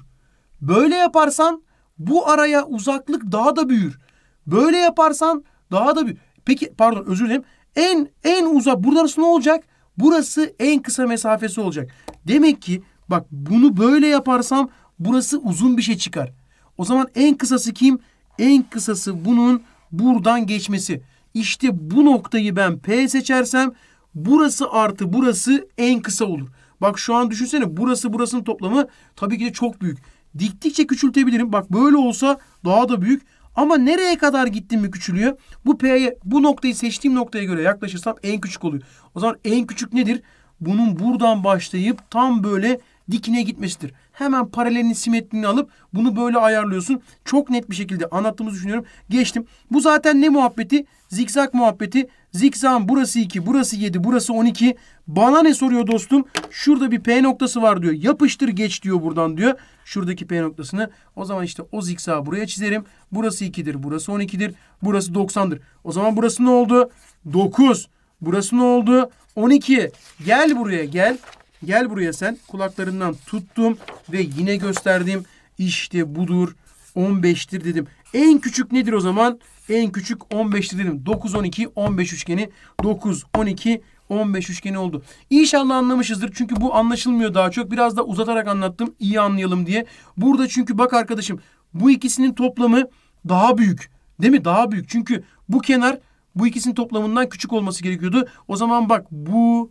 S1: Böyle yaparsan bu araya uzaklık daha da büyür. Böyle yaparsan daha da büyür. Peki pardon özür dilerim. En en uzak burası ne olacak? Burası en kısa mesafesi olacak. Demek ki bak bunu böyle yaparsam burası uzun bir şey çıkar. O zaman en kısası kim? En kısası bunun buradan geçmesi. İşte bu noktayı ben P seçersem burası artı burası en kısa olur. Bak şu an düşünsene burası burasının toplamı tabii ki de çok büyük. Diktikçe küçültebilirim. Bak böyle olsa daha da büyük. Ama nereye kadar gitti mi küçülüyor? Bu P'ye bu noktayı seçtiğim noktaya göre yaklaşırsam en küçük oluyor. O zaman en küçük nedir? Bunun buradan başlayıp tam böyle dikine gitmesidir. Hemen paralelin simetrini alıp bunu böyle ayarlıyorsun. Çok net bir şekilde anlattığımızı düşünüyorum. Geçtim. Bu zaten ne muhabbeti? Zikzak muhabbeti. Zikzağın burası 2, burası 7, burası 12. Bana ne soruyor dostum? Şurada bir P noktası var diyor. Yapıştır geç diyor buradan diyor. Şuradaki P noktasını. O zaman işte o zikzağı buraya çizerim. Burası 2'dir, burası 12'dir, burası 90'dır. O zaman burası ne oldu? 9. Burası ne oldu? 12. Gel buraya gel. Gel buraya sen. Kulaklarından tuttum ve yine gösterdim. İşte budur. 15'tir dedim. En küçük nedir o zaman? En küçük 15'tir dedim. 9, 12, 15 üçgeni. 9, 12, 15 üçgeni oldu. İnşallah anlamışızdır. Çünkü bu anlaşılmıyor daha çok. Biraz da uzatarak anlattım. iyi anlayalım diye. Burada çünkü bak arkadaşım. Bu ikisinin toplamı daha büyük. Değil mi? Daha büyük. Çünkü bu kenar bu ikisinin toplamından küçük olması gerekiyordu. O zaman bak bu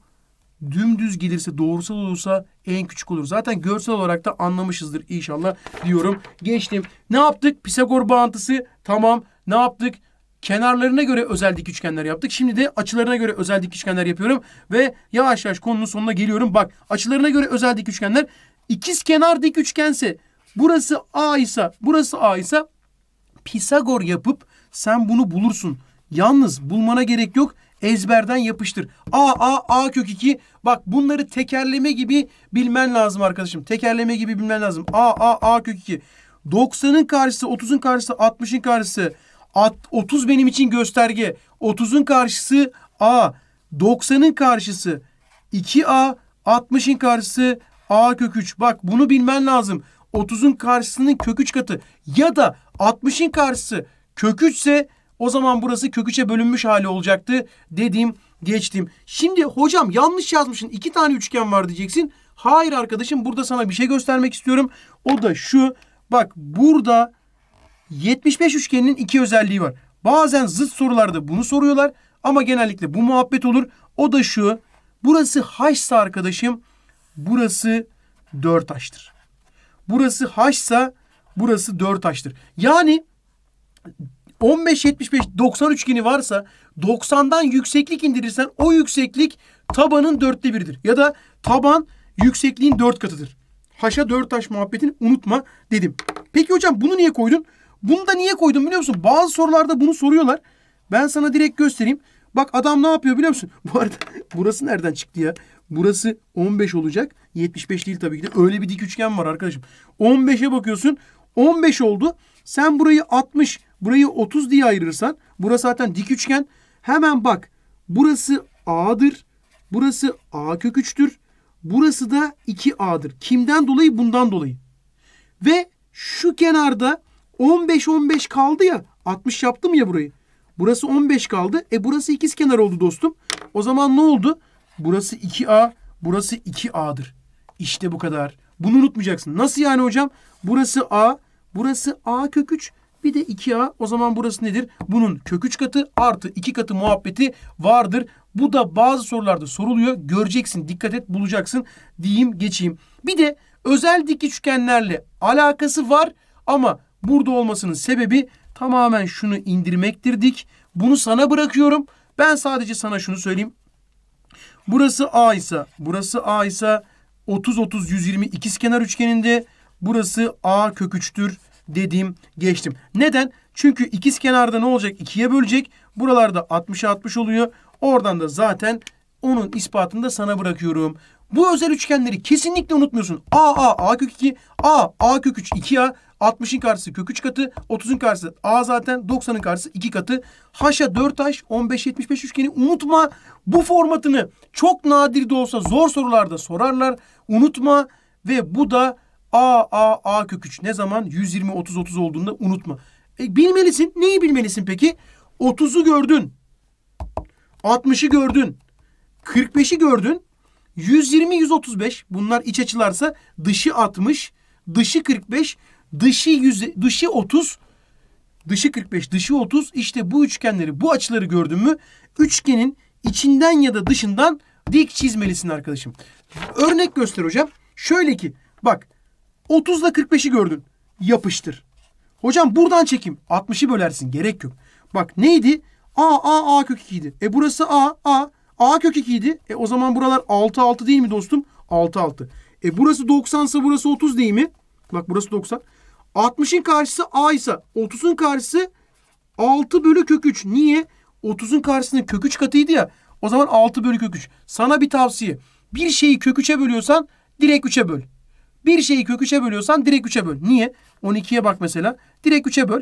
S1: dümdüz gelirse, doğrusal olursa en küçük olur. Zaten görsel olarak da anlamışızdır inşallah diyorum. Geçtim. Ne yaptık? Pisagor bağıntısı tamam. Ne yaptık? Kenarlarına göre özel dik üçgenler yaptık. Şimdi de açılarına göre özel dik üçgenler yapıyorum. Ve yavaş yavaş konunun sonuna geliyorum. Bak açılarına göre özel dik üçgenler ikiz kenar dik üçgense burası A ise burası A ise Pisagor yapıp sen bunu bulursun. Yalnız bulmana gerek yok ezberden yapıştır. A, A, A kök 2. Bak bunları tekerleme gibi bilmen lazım arkadaşım. Tekerleme gibi bilmen lazım. A, A, A kök 2. 90'ın karşısı, 30'un karşısı, 60'ın karşısı. At, 30 benim için gösterge. 30'un karşısı A. 90'ın karşısı 2A. 60'ın karşısı A kök 3. Bak bunu bilmen lazım. 30'un karşısının kök 3 katı ya da 60'ın karşısı kök 3 ise o zaman burası köküçe bölünmüş hali olacaktı dedim geçtim. Şimdi hocam yanlış yazmışsın iki tane üçgen var diyeceksin. Hayır arkadaşım burada sana bir şey göstermek istiyorum. O da şu bak burada 75 üçgeninin iki özelliği var. Bazen zıt sorularda bunu soruyorlar ama genellikle bu muhabbet olur. O da şu burası haşsa arkadaşım burası 4h'tır. Burası haşsa burası 4h'tır. Yani 15, 75, 93 gini varsa 90'dan yükseklik indirirsen o yükseklik tabanın dörtte biridir. Ya da taban yüksekliğin dört katıdır. Haşa dört taş muhabbetini unutma dedim. Peki hocam bunu niye koydun? Bunu da niye koydun biliyor musun? Bazı sorularda bunu soruyorlar. Ben sana direkt göstereyim. Bak adam ne yapıyor biliyor musun? Bu arada burası nereden çıktı ya? Burası 15 olacak. 75 değil tabii ki de. Öyle bir dik üçgen var arkadaşım. 15'e bakıyorsun. 15 oldu. Sen burayı 60, Burayı 30 diye ayırırsan burası zaten dik üçgen. Hemen bak burası A'dır. Burası A kök 3'tür. Burası da 2A'dır. Kimden dolayı? Bundan dolayı. Ve şu kenarda 15-15 kaldı ya. 60 yaptım ya burayı. Burası 15 kaldı. E burası ikiz kenar oldu dostum. O zaman ne oldu? Burası 2A, burası 2A'dır. İşte bu kadar. Bunu unutmayacaksın. Nasıl yani hocam? Burası A, burası A kök 3, bir de 2A o zaman burası nedir? Bunun kök 3 katı artı 2 katı muhabbeti vardır. Bu da bazı sorularda soruluyor. Göreceksin, dikkat et, bulacaksın diyeyim, geçeyim. Bir de özel dik üçgenlerle alakası var ama burada olmasının sebebi tamamen şunu indirmektir dik. Bunu sana bırakıyorum. Ben sadece sana şunu söyleyeyim. Burası A ise, burası A ise 30 30 120 ikiz kenar üçgeninde. Burası A kök 3'tür dedim geçtim. Neden? Çünkü ikiz kenarda ne olacak? 2'ye bölecek. Buralarda 60'a 60 oluyor. Oradan da zaten onun ispatını da sana bırakıyorum. Bu özel üçgenleri kesinlikle unutmuyorsun. A, A, A kök 2, A, A kök 3, 2A, 60'ın karşısı kök 3 katı, 30'un karşısı A zaten, 90'ın karşısı 2 katı. Haşa 4H, 15-75 üçgeni unutma. Bu formatını çok nadir de olsa zor sorularda sorarlar. Unutma ve bu da A, A, A kök 3 ne zaman? 120, 30, 30 olduğunda unutma. E, bilmelisin. Neyi bilmelisin peki? 30'u gördün. 60'ı gördün. 45'i gördün. 120, 135 bunlar iç açılarsa dışı 60, dışı 45, dışı 100, dışı 30, dışı 45, dışı 30 İşte bu üçgenleri bu açıları gördün mü üçgenin içinden ya da dışından dik çizmelisin arkadaşım. Örnek göster hocam. Şöyle ki bak 30 ile 45'i gördün. Yapıştır. Hocam buradan çekim. 60'ı bölersin. Gerek yok. Bak neydi? A, A, A kök 2 idi. E burası A, A. A kök 2 idi. E o zaman buralar 6, 6 değil mi dostum? 6, 6. E burası 90 ise burası 30 değil mi? Bak burası 90. 60'ın karşısı A ise 30'un karşısı 6 bölü kök 3. Niye? 30'un karşısının kök 3 katıydı ya. O zaman 6 bölü kök 3. Sana bir tavsiye. Bir şeyi kök 3'e bölüyorsan direkt 3'e böl. Bir şeyi kök 3'e bölüyorsan direkt 3'e böl. Niye? 12'ye bak mesela. Direkt 3'e böl.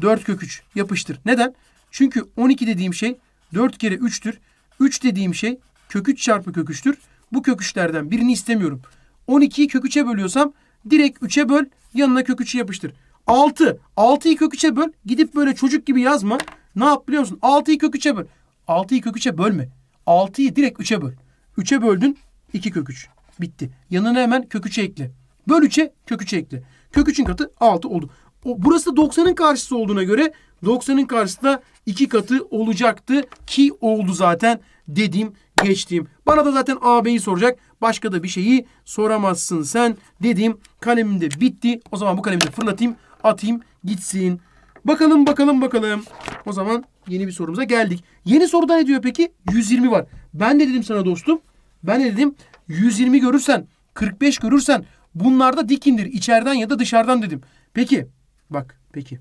S1: 4 kök 3 yapıştır. Neden? Çünkü 12 dediğim şey 4 kere 3'tür. 3 dediğim şey kök 3 çarpı kök 3'tür. Bu kök 3'lerden birini istemiyorum. 12'yi kök 3'e bölüyorsam direkt 3'e böl. Yanına kök 3'ü yapıştır. 6. 6'yı kök 3'e böl. Gidip böyle çocuk gibi yazma. Ne yap biliyor musun? 6'yı kök 3'e böl. 6'yı kök 3'e bölme. 6'yı direkt 3'e böl. 3'e böldün 2 kök 3. Bitti. Yanına hemen kök 3'e ekle. Böl 3'e kök 3'e ekle. Kök 3'ün katı 6 oldu. O, burası da 90'ın karşısı olduğuna göre 90'ın karşısı da 2 katı olacaktı ki oldu zaten dediğim geçtiğim. Bana da zaten AB'yi soracak. Başka da bir şeyi soramazsın sen dediğim kalemim de bitti. O zaman bu kalemi de fırlatayım atayım gitsin. Bakalım bakalım bakalım. O zaman yeni bir sorumuza geldik. Yeni soruda ne diyor peki? 120 var. Ben de dedim sana dostum. Ben de dedim 120 görürsen, 45 görürsen bunlarda dik indir. içeriden ya da dışarıdan dedim. Peki. Bak peki.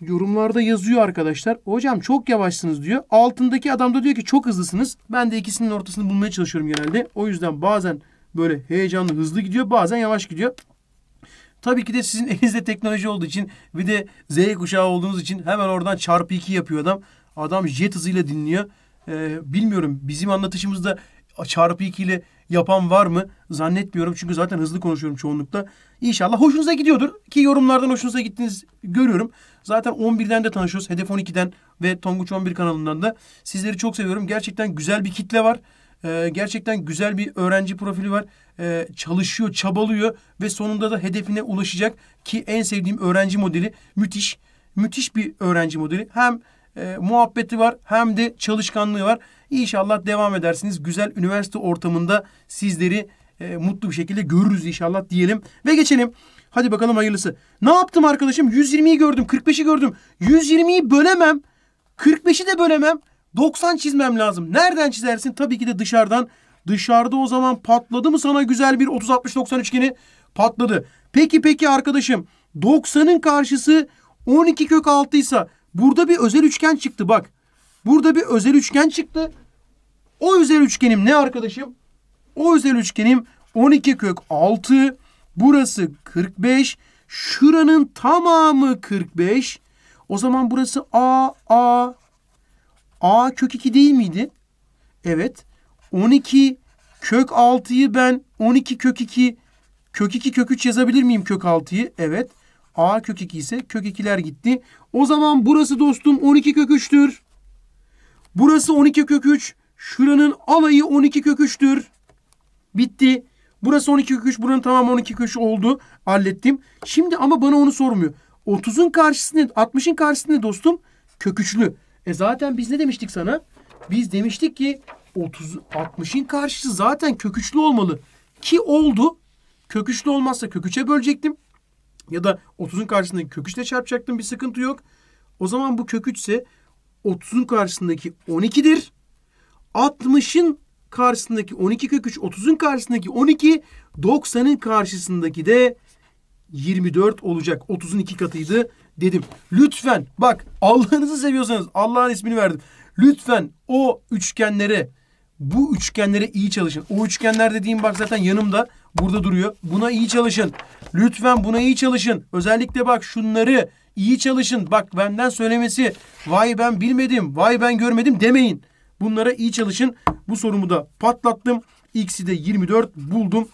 S1: Yorumlarda yazıyor arkadaşlar. Hocam çok yavaşsınız diyor. Altındaki adam da diyor ki çok hızlısınız. Ben de ikisinin ortasını bulmaya çalışıyorum genelde. O yüzden bazen böyle heyecanlı hızlı gidiyor. Bazen yavaş gidiyor. Tabii ki de sizin elinizde teknoloji olduğu için bir de Z kuşağı olduğunuz için hemen oradan çarpı iki yapıyor adam. Adam jet hızıyla dinliyor e, bilmiyorum bizim anlatışımızda çarpı 2 ile yapan var mı? Zannetmiyorum çünkü zaten hızlı konuşuyorum çoğunlukla. İnşallah hoşunuza gidiyordur ki yorumlardan hoşunuza gittiniz görüyorum. Zaten 11'den de tanışıyoruz. Hedef 12'den ve Tonguç 11 kanalından da. Sizleri çok seviyorum. Gerçekten güzel bir kitle var. Ee, gerçekten güzel bir öğrenci profili var. Ee, çalışıyor, çabalıyor ve sonunda da hedefine ulaşacak ki en sevdiğim öğrenci modeli müthiş. Müthiş bir öğrenci modeli. Hem e, muhabbeti var hem de çalışkanlığı var. İnşallah devam edersiniz. Güzel üniversite ortamında sizleri e, mutlu bir şekilde görürüz inşallah diyelim. Ve geçelim. Hadi bakalım hayırlısı. Ne yaptım arkadaşım? 120'yi gördüm. 45'i gördüm. 120'yi bölemem. 45'i de bölemem. 90 çizmem lazım. Nereden çizersin? Tabii ki de dışarıdan. Dışarıda o zaman patladı mı sana güzel bir 30-60-90 üçgeni? Patladı. Peki peki arkadaşım. 90'ın karşısı 12 kök 6 ise Burada bir özel üçgen çıktı bak. Burada bir özel üçgen çıktı. O özel üçgenim ne arkadaşım? O özel üçgenim 12 kök 6. Burası 45. Şuranın tamamı 45. O zaman burası A, A. A kök 2 değil miydi? Evet. 12 kök 6'yı ben 12 kök 2 kök 2 kök 3 yazabilir miyim kök 6'yı? Evet. A kök 2 ise kök 2'ler gitti. O zaman burası dostum 12 kök 3'tür. Burası 12 kök 3. Şuranın alayı 12 kök 3'tür. Bitti. Burası 12 kök 3. Buranın tamamı 12 kök 3 oldu. Hallettim. Şimdi ama bana onu sormuyor. 30'un karşısında 60'ın karşısında dostum kök 3'lü. E zaten biz ne demiştik sana? Biz demiştik ki 30 60'ın karşısı zaten kök 3'lü olmalı. Ki oldu. Kök 3'lü olmazsa kök 3'e bölecektim ya da 30'un karşısındaki kök 3 çarpacaktım bir sıkıntı yok. O zaman bu kök 3 30'un karşısındaki 12'dir. 60'ın karşısındaki 12 kök 3, 30'un karşısındaki 12, 90'ın karşısındaki de 24 olacak. 30'un iki katıydı dedim. Lütfen bak Allah'ınızı seviyorsanız Allah'ın ismini verdim. Lütfen o üçgenlere bu üçgenlere iyi çalışın. O üçgenler dediğim bak zaten yanımda burada duruyor. Buna iyi çalışın. Lütfen buna iyi çalışın. Özellikle bak şunları iyi çalışın. Bak benden söylemesi vay ben bilmedim, vay ben görmedim demeyin. Bunlara iyi çalışın. Bu sorumu da patlattım. X'i de 24 buldum.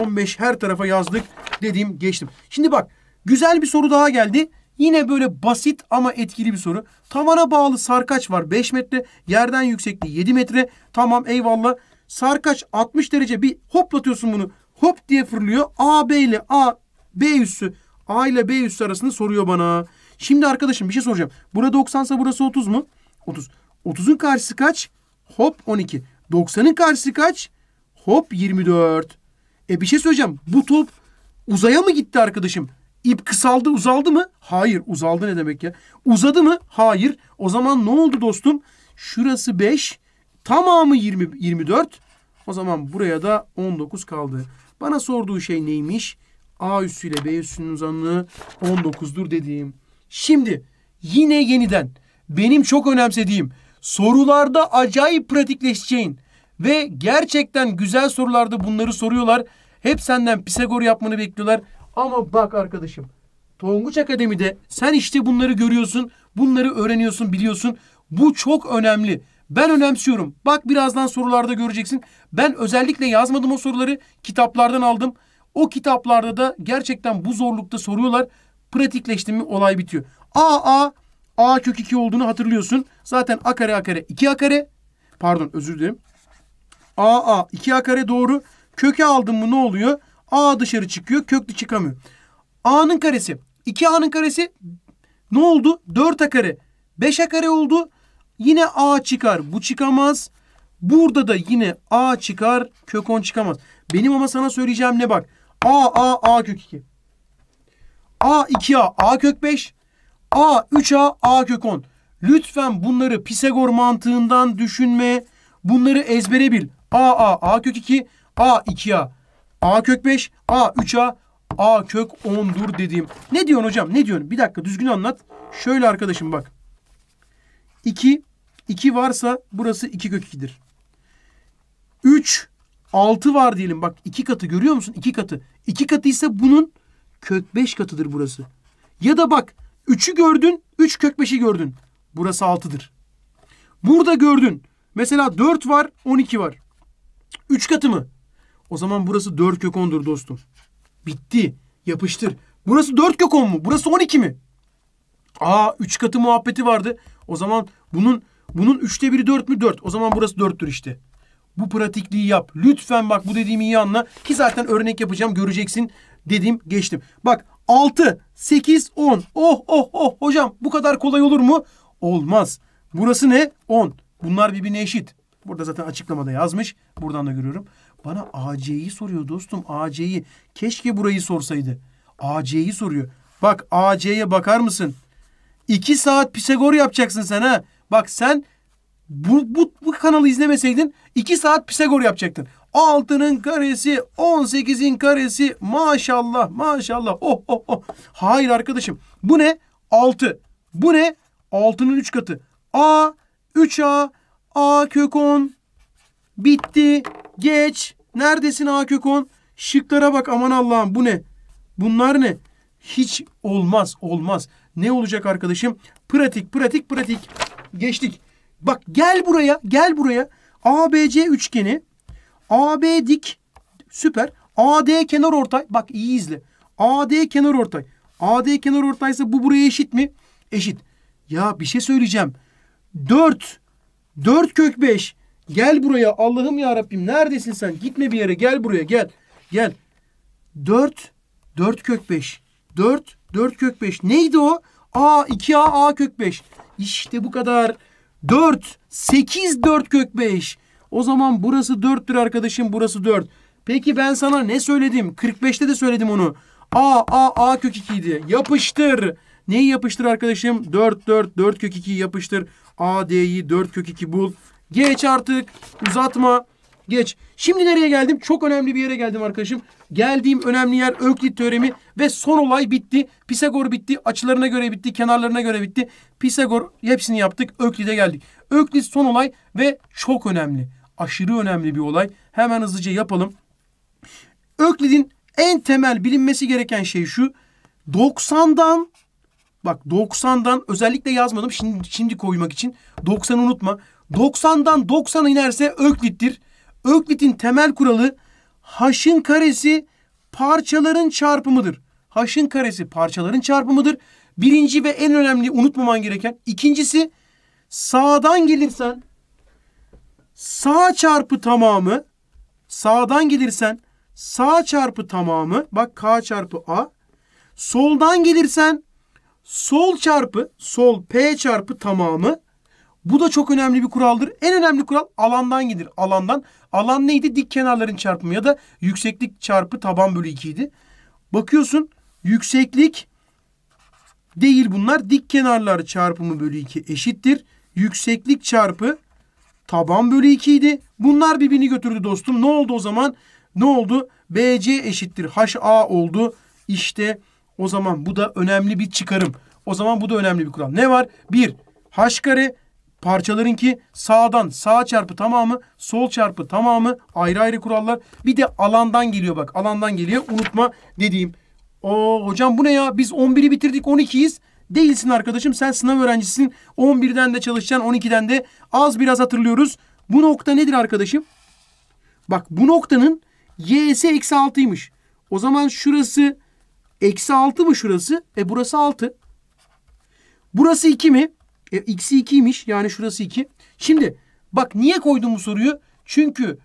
S1: 15 her tarafa yazdık. Dediğim geçtim. Şimdi bak güzel bir soru daha geldi. Yine böyle basit ama etkili bir soru. Tavana bağlı sarkaç var 5 metre. Yerden yüksekliği 7 metre. Tamam eyvallah. Sarkaç 60 derece bir hoplatıyorsun bunu hop diye fırlıyor. A B ile A B üssü A ile B üssü arasında soruyor bana. Şimdi arkadaşım bir şey soracağım. Burada 90 ise burası 30 mu? 30. 30'un karşısı kaç? Hop 12. 90'ın karşısı kaç? Hop 24. E bir şey söyleyeceğim. Bu top uzaya mı gitti arkadaşım? İp kısaldı uzaldı mı? Hayır uzaldı ne demek ya? Uzadı mı? Hayır. O zaman ne oldu dostum? Şurası 5. Tamamı 20, 24. O zaman buraya da 19 kaldı. Bana sorduğu şey neymiş? A üssüyle ile B üssünün uzanlığı 19'dur dediğim. Şimdi yine yeniden benim çok önemsediğim sorularda acayip pratikleşeceğin ve gerçekten güzel sorularda bunları soruyorlar. Hep senden Pisagor yapmanı bekliyorlar. Ama bak arkadaşım Tonguç Akademi'de sen işte bunları görüyorsun, bunları öğreniyorsun, biliyorsun. Bu çok önemli. Ben önemsiyorum. Bak birazdan sorularda göreceksin. Ben özellikle yazmadım o soruları. Kitaplardan aldım. O kitaplarda da gerçekten bu zorlukta soruyorlar. Pratikleşti mi olay bitiyor. A A A kök 2 olduğunu hatırlıyorsun. Zaten A kare A kare 2 A kare. Pardon özür dilerim. A A 2 A kare doğru. Köke aldım mı ne oluyor? A dışarı çıkıyor. Kök de çıkamıyor. A'nın karesi. 2A'nın karesi ne oldu? 4A kare. 5A kare oldu. Yine A çıkar. Bu çıkamaz. Burada da yine A çıkar. Kök 10 çıkamaz. Benim ama sana söyleyeceğim ne bak. A, A, A kök 2. A 2A, A kök 5. A 3A, A kök 10. Lütfen bunları Pisagor mantığından düşünme. Bunları ezbere bil. A, A, A kök 2. A 2A, A kök 5. A 3A, A kök 10'dur dediğim. Ne diyorsun hocam? Ne diyorsun? Bir dakika düzgün anlat. Şöyle arkadaşım bak. 2, 2 varsa burası 2 kök 2'dir. 3, 6 var diyelim. Bak 2 katı görüyor musun? 2 katı. 2 katı ise bunun kök 5 katıdır burası. Ya da bak 3'ü gördün, 3 kök 5'i gördün. Burası 6'dır. Burada gördün. Mesela 4 var, 12 var. 3 katı mı? O zaman burası 4 kök 10'dur dostum. Bitti. Yapıştır. Burası 4 kök 10 mu? Burası 12 mi? Aa 3 katı muhabbeti vardı. O zaman bunun bunun üçte biri dört mü? Dört. O zaman burası dörttür işte. Bu pratikliği yap. Lütfen bak bu dediğimi iyi anla. Ki zaten örnek yapacağım göreceksin. dedim geçtim. Bak 6, 8, 10. Oh oh oh hocam bu kadar kolay olur mu? Olmaz. Burası ne? 10. Bunlar birbirine eşit. Burada zaten açıklamada yazmış. Buradan da görüyorum. Bana AC'yi soruyor dostum. AC'yi. Keşke burayı sorsaydı. AC'yi soruyor. Bak AC'ye bakar mısın? İki saat Pisagor yapacaksın sen ha. Bak sen bu, bu, bu kanalı izlemeseydin iki saat Pisagor yapacaktın. 6'nın karesi 18'in karesi maşallah maşallah oh oh oh. Hayır arkadaşım bu ne? 6. Bu ne? 6'nın 3 katı. A 3A A kök 10 bitti geç. Neredesin A kök 10? Şıklara bak aman Allah'ım bu ne? Bunlar ne? Hiç olmaz olmaz. Ne olacak arkadaşım? Pratik, pratik, pratik. Geçtik. Bak gel buraya, gel buraya. ABC üçgeni. AB dik. Süper. AD kenar ortay. Bak iyi izle. AD kenar ortay. AD kenar ortaysa bu buraya eşit mi? Eşit. Ya bir şey söyleyeceğim. 4. 4 kök 5. Gel buraya Allah'ım ya Rabbim. Neredesin sen? Gitme bir yere. Gel buraya. Gel. Gel. 4 4 kök 5. 4 4 kök 5. Neydi o? A 2A A kök 5. İşte bu kadar. 4. 8 4 kök 5. O zaman burası 4'tür arkadaşım. Burası 4. Peki ben sana ne söyledim? 45'te de söyledim onu. A A A kök 2 idi. Yapıştır. Neyi yapıştır arkadaşım? 4 4 4 kök 2 yapıştır. A D'yi 4 kök 2 bul. Geç artık. Uzatma. Geç. Şimdi nereye geldim? Çok önemli bir yere geldim arkadaşım. Geldiğim önemli yer Öklit teoremi ve son olay bitti. Pisagor bitti. Açılarına göre bitti. Kenarlarına göre bitti. Pisagor hepsini yaptık. Öklit'e geldik. Öklit son olay ve çok önemli. Aşırı önemli bir olay. Hemen hızlıca yapalım. Öklid'in en temel bilinmesi gereken şey şu. 90'dan bak 90'dan özellikle yazmadım şimdi şimdi koymak için. 90'ı unutma. 90'dan 90'a inerse Öklit'tir. Öklit'in temel kuralı haşın karesi parçaların çarpımıdır. Haşın karesi parçaların çarpımıdır. Birinci ve en önemli unutmaman gereken. ikincisi sağdan gelirsen sağ çarpı tamamı sağdan gelirsen sağ çarpı tamamı bak k çarpı a soldan gelirsen sol çarpı sol p çarpı tamamı bu da çok önemli bir kuraldır. En önemli kural alandan gelir. Alandan. Alan neydi? Dik kenarların çarpımı ya da yükseklik çarpı taban bölü 2 idi. Bakıyorsun yükseklik değil bunlar. Dik kenarlar çarpımı bölü 2 eşittir. Yükseklik çarpı taban bölü 2 idi. Bunlar birbirini götürdü dostum. Ne oldu o zaman? Ne oldu? BC eşittir HA oldu. İşte o zaman bu da önemli bir çıkarım. O zaman bu da önemli bir kural. Ne var? 1 H kare Parçalarınki sağdan sağ çarpı tamamı, sol çarpı tamamı ayrı ayrı kurallar. Bir de alandan geliyor bak. Alandan geliyor. Unutma dediğim. O hocam bu ne ya? Biz 11'i bitirdik 12'yiz. Değilsin arkadaşım. Sen sınav öğrencisisin. 11'den de çalışacaksın 12'den de. Az biraz hatırlıyoruz. Bu nokta nedir arkadaşım? Bak bu noktanın y'si eksi 6'ymış. O zaman şurası eksi 6 mı şurası? E burası 6. Burası 2 mi? E, x'i 2'ymiş. Yani şurası 2. Şimdi bak niye koydum bu soruyu? Çünkü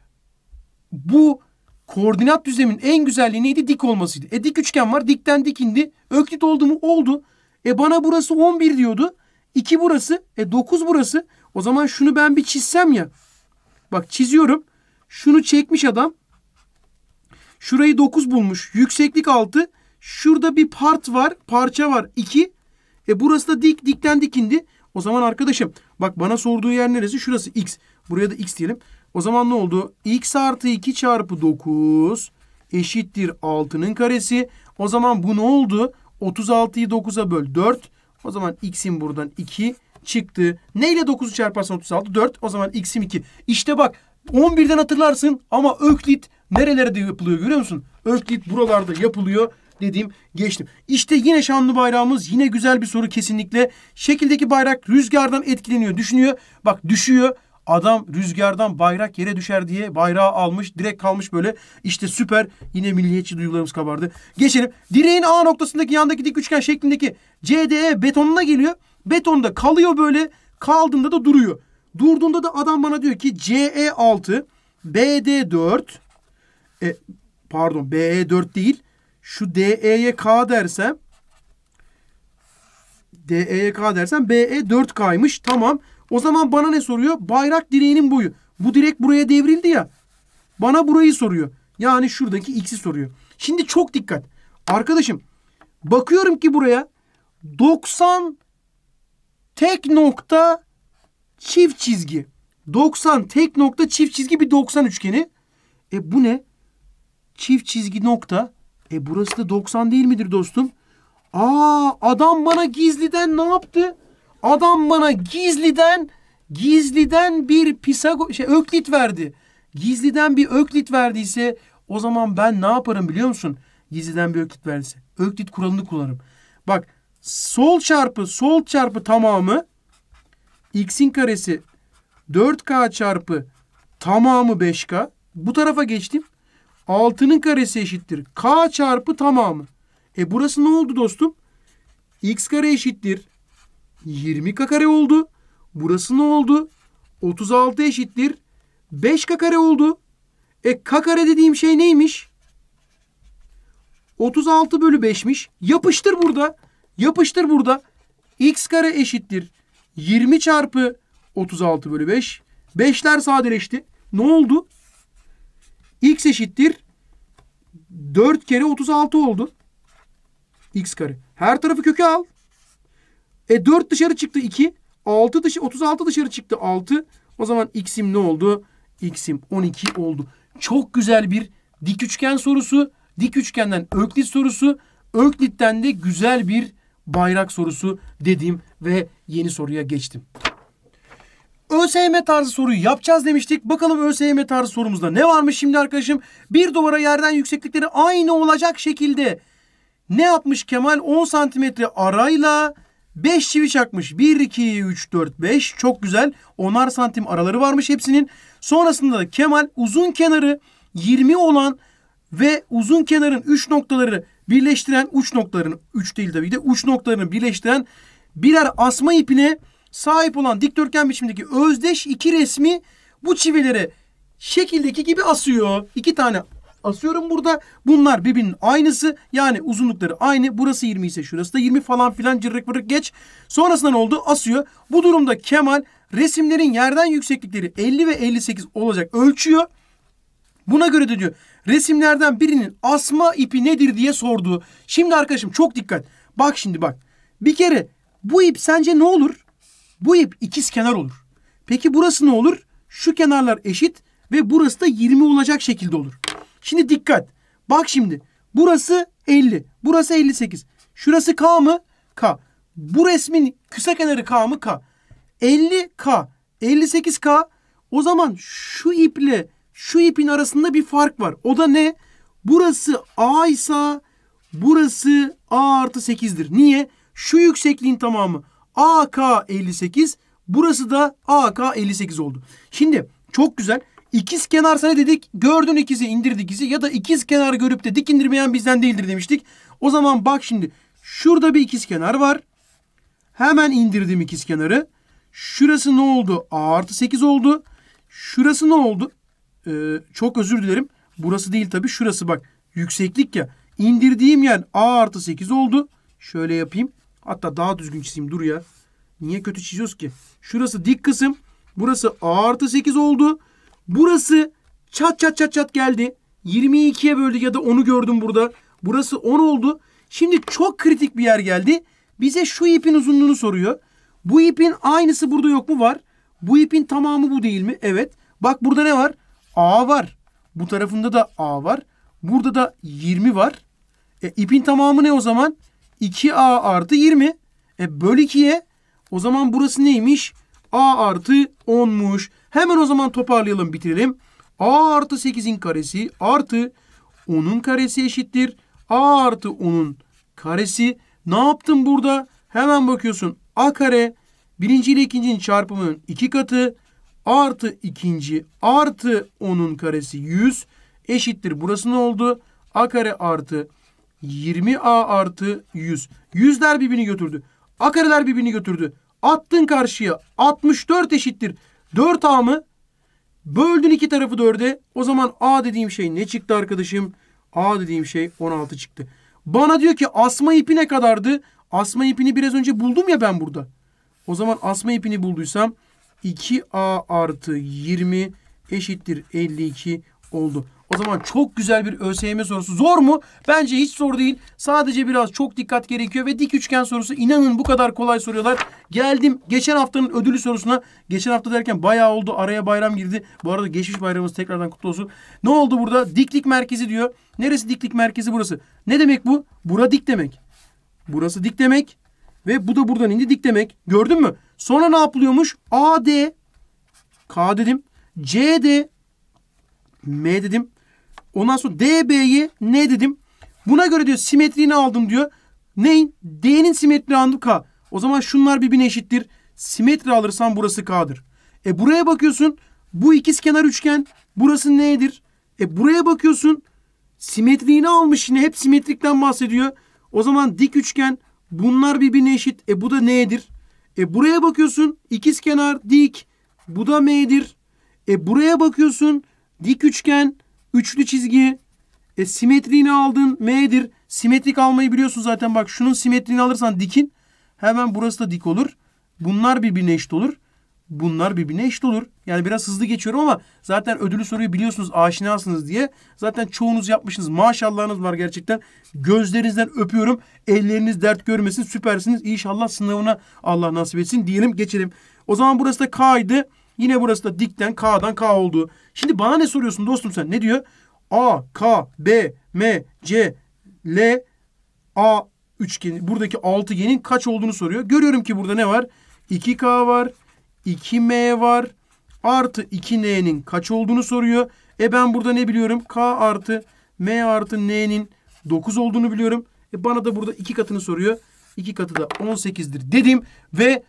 S1: bu koordinat düzemin en güzelliği neydi? Dik olmasıydı. E dik üçgen var. Dikten dik indi. Öklit oldu mu? Oldu. E bana burası 11 diyordu. 2 burası. E 9 burası. O zaman şunu ben bir çizsem ya. Bak çiziyorum. Şunu çekmiş adam. Şurayı 9 bulmuş. Yükseklik 6. Şurada bir part var. Parça var. 2. E burası da dik. Dikten dikindi. O zaman arkadaşım bak bana sorduğu yer neresi? Şurası x. Buraya da x diyelim. O zaman ne oldu? x artı 2 çarpı 9 eşittir 6'nın karesi. O zaman bu ne oldu? 36'yı 9'a böl 4. O zaman x'in buradan 2 çıktı. Neyle 9'u çarparsan 36? 4. O zaman x'im 2. İşte bak 11'den hatırlarsın ama Öklit nerelerde yapılıyor görüyor musun? Öklit buralarda yapılıyor dediğim geçtim. İşte yine şanlı bayrağımız yine güzel bir soru kesinlikle. Şekildeki bayrak rüzgardan etkileniyor düşünüyor. Bak düşüyor. Adam rüzgardan bayrak yere düşer diye bayrağı almış. Direkt kalmış böyle. İşte süper. Yine milliyetçi duygularımız kabardı. Geçelim. Direğin A noktasındaki yandaki dik üçgen şeklindeki CDE betonuna geliyor. Betonda kalıyor böyle. Kaldığında da duruyor. Durduğunda da adam bana diyor ki CE6, BD4, e, pardon BE4 değil, şu DE'ye K dersem DE'ye K dersem BE 4K'ymış. Tamam. O zaman bana ne soruyor? Bayrak direğinin boyu. Bu direk buraya devrildi ya. Bana burayı soruyor. Yani şuradaki x'i soruyor. Şimdi çok dikkat. Arkadaşım bakıyorum ki buraya 90 tek nokta çift çizgi. 90 tek nokta çift çizgi bir 90 üçgeni. E bu ne? Çift çizgi nokta e burası da 90 değil midir dostum? Aa adam bana gizliden ne yaptı? Adam bana gizliden gizliden bir Pisagor şey Öklit verdi. Gizliden bir Öklit verdiyse o zaman ben ne yaparım biliyor musun? Gizliden bir Öklit verdiyse. Öklit kuralını kullanırım. Bak sol çarpı sol çarpı tamamı x'in karesi 4k çarpı tamamı 5k. Bu tarafa geçtim. 6'nın karesi eşittir. K çarpı tamamı. E burası ne oldu dostum? X kare eşittir. 20K kare oldu. Burası ne oldu? 36 eşittir. 5K kare oldu. E K kare dediğim şey neymiş? 36 bölü 5'miş. Yapıştır burada. Yapıştır burada. X kare eşittir. 20 çarpı 36 bölü 5. 5'ler sadeleşti. Ne oldu? x eşittir 4 kere 36 oldu. x kare. Her tarafı köke al. E 4 dışarı çıktı 2. 6 dışı 36 dışarı çıktı 6. O zaman x'im ne oldu? X'im 12 oldu. Çok güzel bir dik üçgen sorusu. Dik üçgenden öklit sorusu. Öklit'ten de güzel bir bayrak sorusu dedim ve yeni soruya geçtim. ÖSYM tarzı soruyu yapacağız demiştik. Bakalım ÖSYM tarzı sorumuzda ne varmış şimdi arkadaşım? Bir duvara yerden yükseklikleri aynı olacak şekilde ne yapmış Kemal? 10 santimetre arayla 5 çivi çakmış. 1, 2, 3, 4, 5. Çok güzel. 10'ar santim araları varmış hepsinin. Sonrasında da Kemal uzun kenarı 20 olan ve uzun kenarın 3 noktaları birleştiren uç noktalarını 3 değil de bir de uç noktalarını birleştiren birer asma ipine sahip olan dikdörtgen biçimindeki özdeş iki resmi bu çivilere şekildeki gibi asıyor. İki tane asıyorum burada. Bunlar birbirinin aynısı. Yani uzunlukları aynı. Burası 20 ise şurası da 20 falan filan cırık vırık geç. Sonrasında ne oldu? Asıyor. Bu durumda Kemal resimlerin yerden yükseklikleri 50 ve 58 olacak ölçüyor. Buna göre de diyor resimlerden birinin asma ipi nedir diye sordu. Şimdi arkadaşım çok dikkat. Bak şimdi bak. Bir kere bu ip sence ne olur? Bu ip ikiz kenar olur. Peki burası ne olur? Şu kenarlar eşit ve burası da 20 olacak şekilde olur. Şimdi dikkat. Bak şimdi. Burası 50. Burası 58. Şurası K mı? K. Bu resmin kısa kenarı K mı? K. 50K. 58K. O zaman şu iple şu ipin arasında bir fark var. O da ne? Burası A ise burası A artı 8'dir. Niye? Şu yüksekliğin tamamı AK58 burası da AK58 oldu. Şimdi çok güzel. İkiz kenarsa ne dedik? Gördün ikizi indir dikizi ya da ikiz kenar görüp de dik indirmeyen bizden değildir demiştik. O zaman bak şimdi şurada bir ikiz kenar var. Hemen indirdim ikiz kenarı. Şurası ne oldu? A artı 8 oldu. Şurası ne oldu? Ee, çok özür dilerim. Burası değil tabi. şurası bak. Yükseklik ya. İndirdiğim yer A artı 8 oldu. Şöyle yapayım. Hatta daha düzgün çizeyim dur ya. Niye kötü çiziyoruz ki? Şurası dik kısım. Burası A artı 8 oldu. Burası çat çat çat çat geldi. 22'ye böldü ya da 10'u gördüm burada. Burası 10 oldu. Şimdi çok kritik bir yer geldi. Bize şu ipin uzunluğunu soruyor. Bu ipin aynısı burada yok mu? Var. Bu ipin tamamı bu değil mi? Evet. Bak burada ne var? A var. Bu tarafında da A var. Burada da 20 var. E, ipin tamamı ne o zaman? 2a artı 20. E böl 2'ye o zaman burası neymiş? a artı 10'muş. Hemen o zaman toparlayalım bitirelim. a artı 8'in karesi artı 10'un karesi eşittir. a artı 10'un karesi. Ne yaptım burada? Hemen bakıyorsun a kare birinci ile ikincinin çarpımının iki katı artı ikinci artı 10'un karesi 100 eşittir. Burası ne oldu? a kare artı 20A artı 100. Yüzler birbirini götürdü. Akarılar birbirini götürdü. Attın karşıya. 64 eşittir. 4A mı? Böldün iki tarafı 4'e. O zaman A dediğim şey ne çıktı arkadaşım? A dediğim şey 16 çıktı. Bana diyor ki asma ipi ne kadardı? Asma ipini biraz önce buldum ya ben burada. O zaman asma ipini bulduysam 2A artı 20 eşittir 52 oldu. O zaman çok güzel bir ÖSYM sorusu. Zor mu? Bence hiç zor değil. Sadece biraz çok dikkat gerekiyor ve dik üçgen sorusu inanın bu kadar kolay soruyorlar. Geldim geçen haftanın ödülü sorusuna. Geçen hafta derken bayağı oldu. Araya bayram girdi. Bu arada geçmiş bayramımız tekrardan kutlu olsun. Ne oldu burada? Diklik merkezi diyor. Neresi diklik merkezi burası? Ne demek bu? Bura dik demek. Burası dik demek. Ve bu da buradan indi dik demek. Gördün mü? Sonra ne yapılıyormuş? AD K dedim. CD M dedim. Ondan sonra DB'yi ne dedim? Buna göre diyor simetriğini aldım diyor. Neyin? D'nin simetri andım K. O zaman şunlar birbirine eşittir. Simetri alırsan burası K'dır. E buraya bakıyorsun. Bu ikiz kenar üçgen. Burası N'dir. E buraya bakıyorsun. Simetriğini almış yine. Hep simetrikten bahsediyor. O zaman dik üçgen. Bunlar birbirine eşit. E bu da N'dir. E buraya bakıyorsun. ikiz kenar dik. Bu da M'dir. E buraya bakıyorsun. Dik üçgen. Üçlü çizgi e, simetriğini aldın M'dir. Simetrik almayı biliyorsun zaten bak şunun simetriğini alırsan dikin. Hemen burası da dik olur. Bunlar birbirine eşit olur. Bunlar birbirine eşit olur. Yani biraz hızlı geçiyorum ama zaten ödülü soruyu biliyorsunuz aşinasınız diye. Zaten çoğunuz yapmışsınız. Maşallahınız var gerçekten. Gözlerinizden öpüyorum. Elleriniz dert görmesin. Süpersiniz. İnşallah sınavına Allah nasip etsin diyelim geçelim. O zaman burası da K'ydı. Yine burası da dikten K'dan K oldu. Şimdi bana ne soruyorsun dostum sen? Ne diyor? A, K, B, M, C, L, A üçgeni buradaki altıgenin kaç olduğunu soruyor. Görüyorum ki burada ne var? 2K var. 2M var. Artı 2N'nin kaç olduğunu soruyor. E ben burada ne biliyorum? K artı M artı N'nin 9 olduğunu biliyorum. E bana da burada 2 katını soruyor. 2 katı da 18'dir dedim ve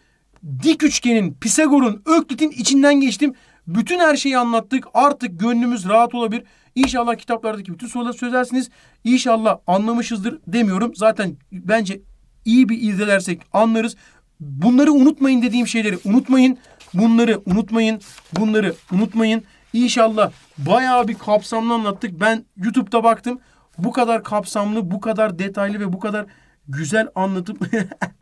S1: dik üçgenin, Pisagor'un, Öklit'in içinden geçtim. Bütün her şeyi anlattık. Artık gönlümüz rahat olabilir. İnşallah kitaplardaki bütün soruları çözersiniz. İnşallah anlamışızdır demiyorum. Zaten bence iyi bir izlersek anlarız. Bunları unutmayın dediğim şeyleri unutmayın. Bunları unutmayın. Bunları unutmayın. İnşallah bayağı bir kapsamlı anlattık. Ben YouTube'da baktım. Bu kadar kapsamlı, bu kadar detaylı ve bu kadar güzel anlatıp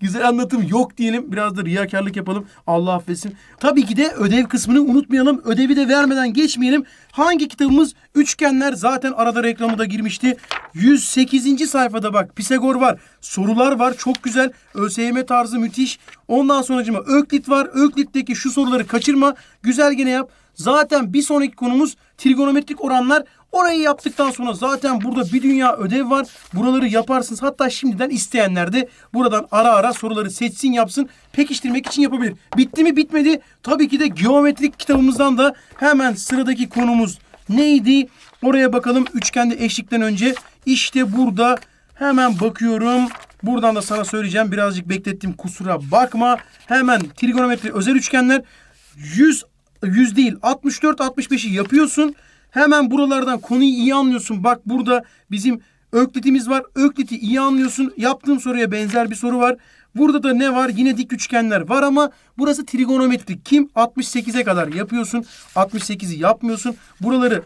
S1: güzel anlatım yok diyelim. Biraz da riyakarlık yapalım. Allah affetsin. Tabii ki de ödev kısmını unutmayalım. Ödevi de vermeden geçmeyelim. Hangi kitabımız? Üçgenler zaten arada reklamı da girmişti. 108. sayfada bak Pisagor var. Sorular var. Çok güzel. ÖSYM tarzı müthiş. Ondan sonracıma Öklit var. Öklit'teki şu soruları kaçırma. Güzel gene yap. Zaten bir sonraki konumuz trigonometrik oranlar. Orayı yaptıktan sonra zaten burada bir dünya ödev var. Buraları yaparsınız. Hatta şimdiden isteyenler de buradan ara ara soruları seçsin yapsın. Pekiştirmek için yapabilir. Bitti mi bitmedi. Tabii ki de geometrik kitabımızdan da hemen sıradaki konumuz neydi? Oraya bakalım üçgende eşlikten önce. işte burada hemen bakıyorum. Buradan da sana söyleyeceğim. Birazcık beklettim kusura bakma. Hemen trigonometri özel üçgenler. 100 100 değil 64-65'i yapıyorsun. Hemen buralardan konuyu iyi anlıyorsun. Bak burada bizim öklitimiz var. Ökliti iyi anlıyorsun. Yaptığım soruya benzer bir soru var. Burada da ne var? Yine dik üçgenler var ama burası trigonometrik. Kim? 68'e kadar yapıyorsun. 68'i yapmıyorsun. Buraları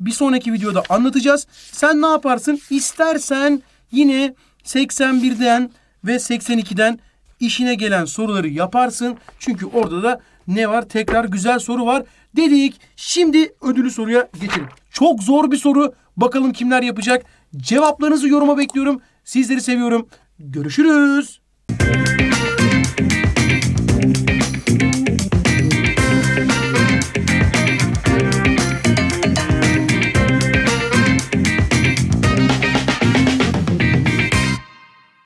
S1: bir sonraki videoda anlatacağız. Sen ne yaparsın? İstersen yine 81'den ve 82'den işine gelen soruları yaparsın. Çünkü orada da ne var? Tekrar güzel soru var dedik. Şimdi ödülü soruya geçelim. Çok zor bir soru. Bakalım kimler yapacak? Cevaplarınızı yoruma bekliyorum. Sizleri seviyorum. Görüşürüz.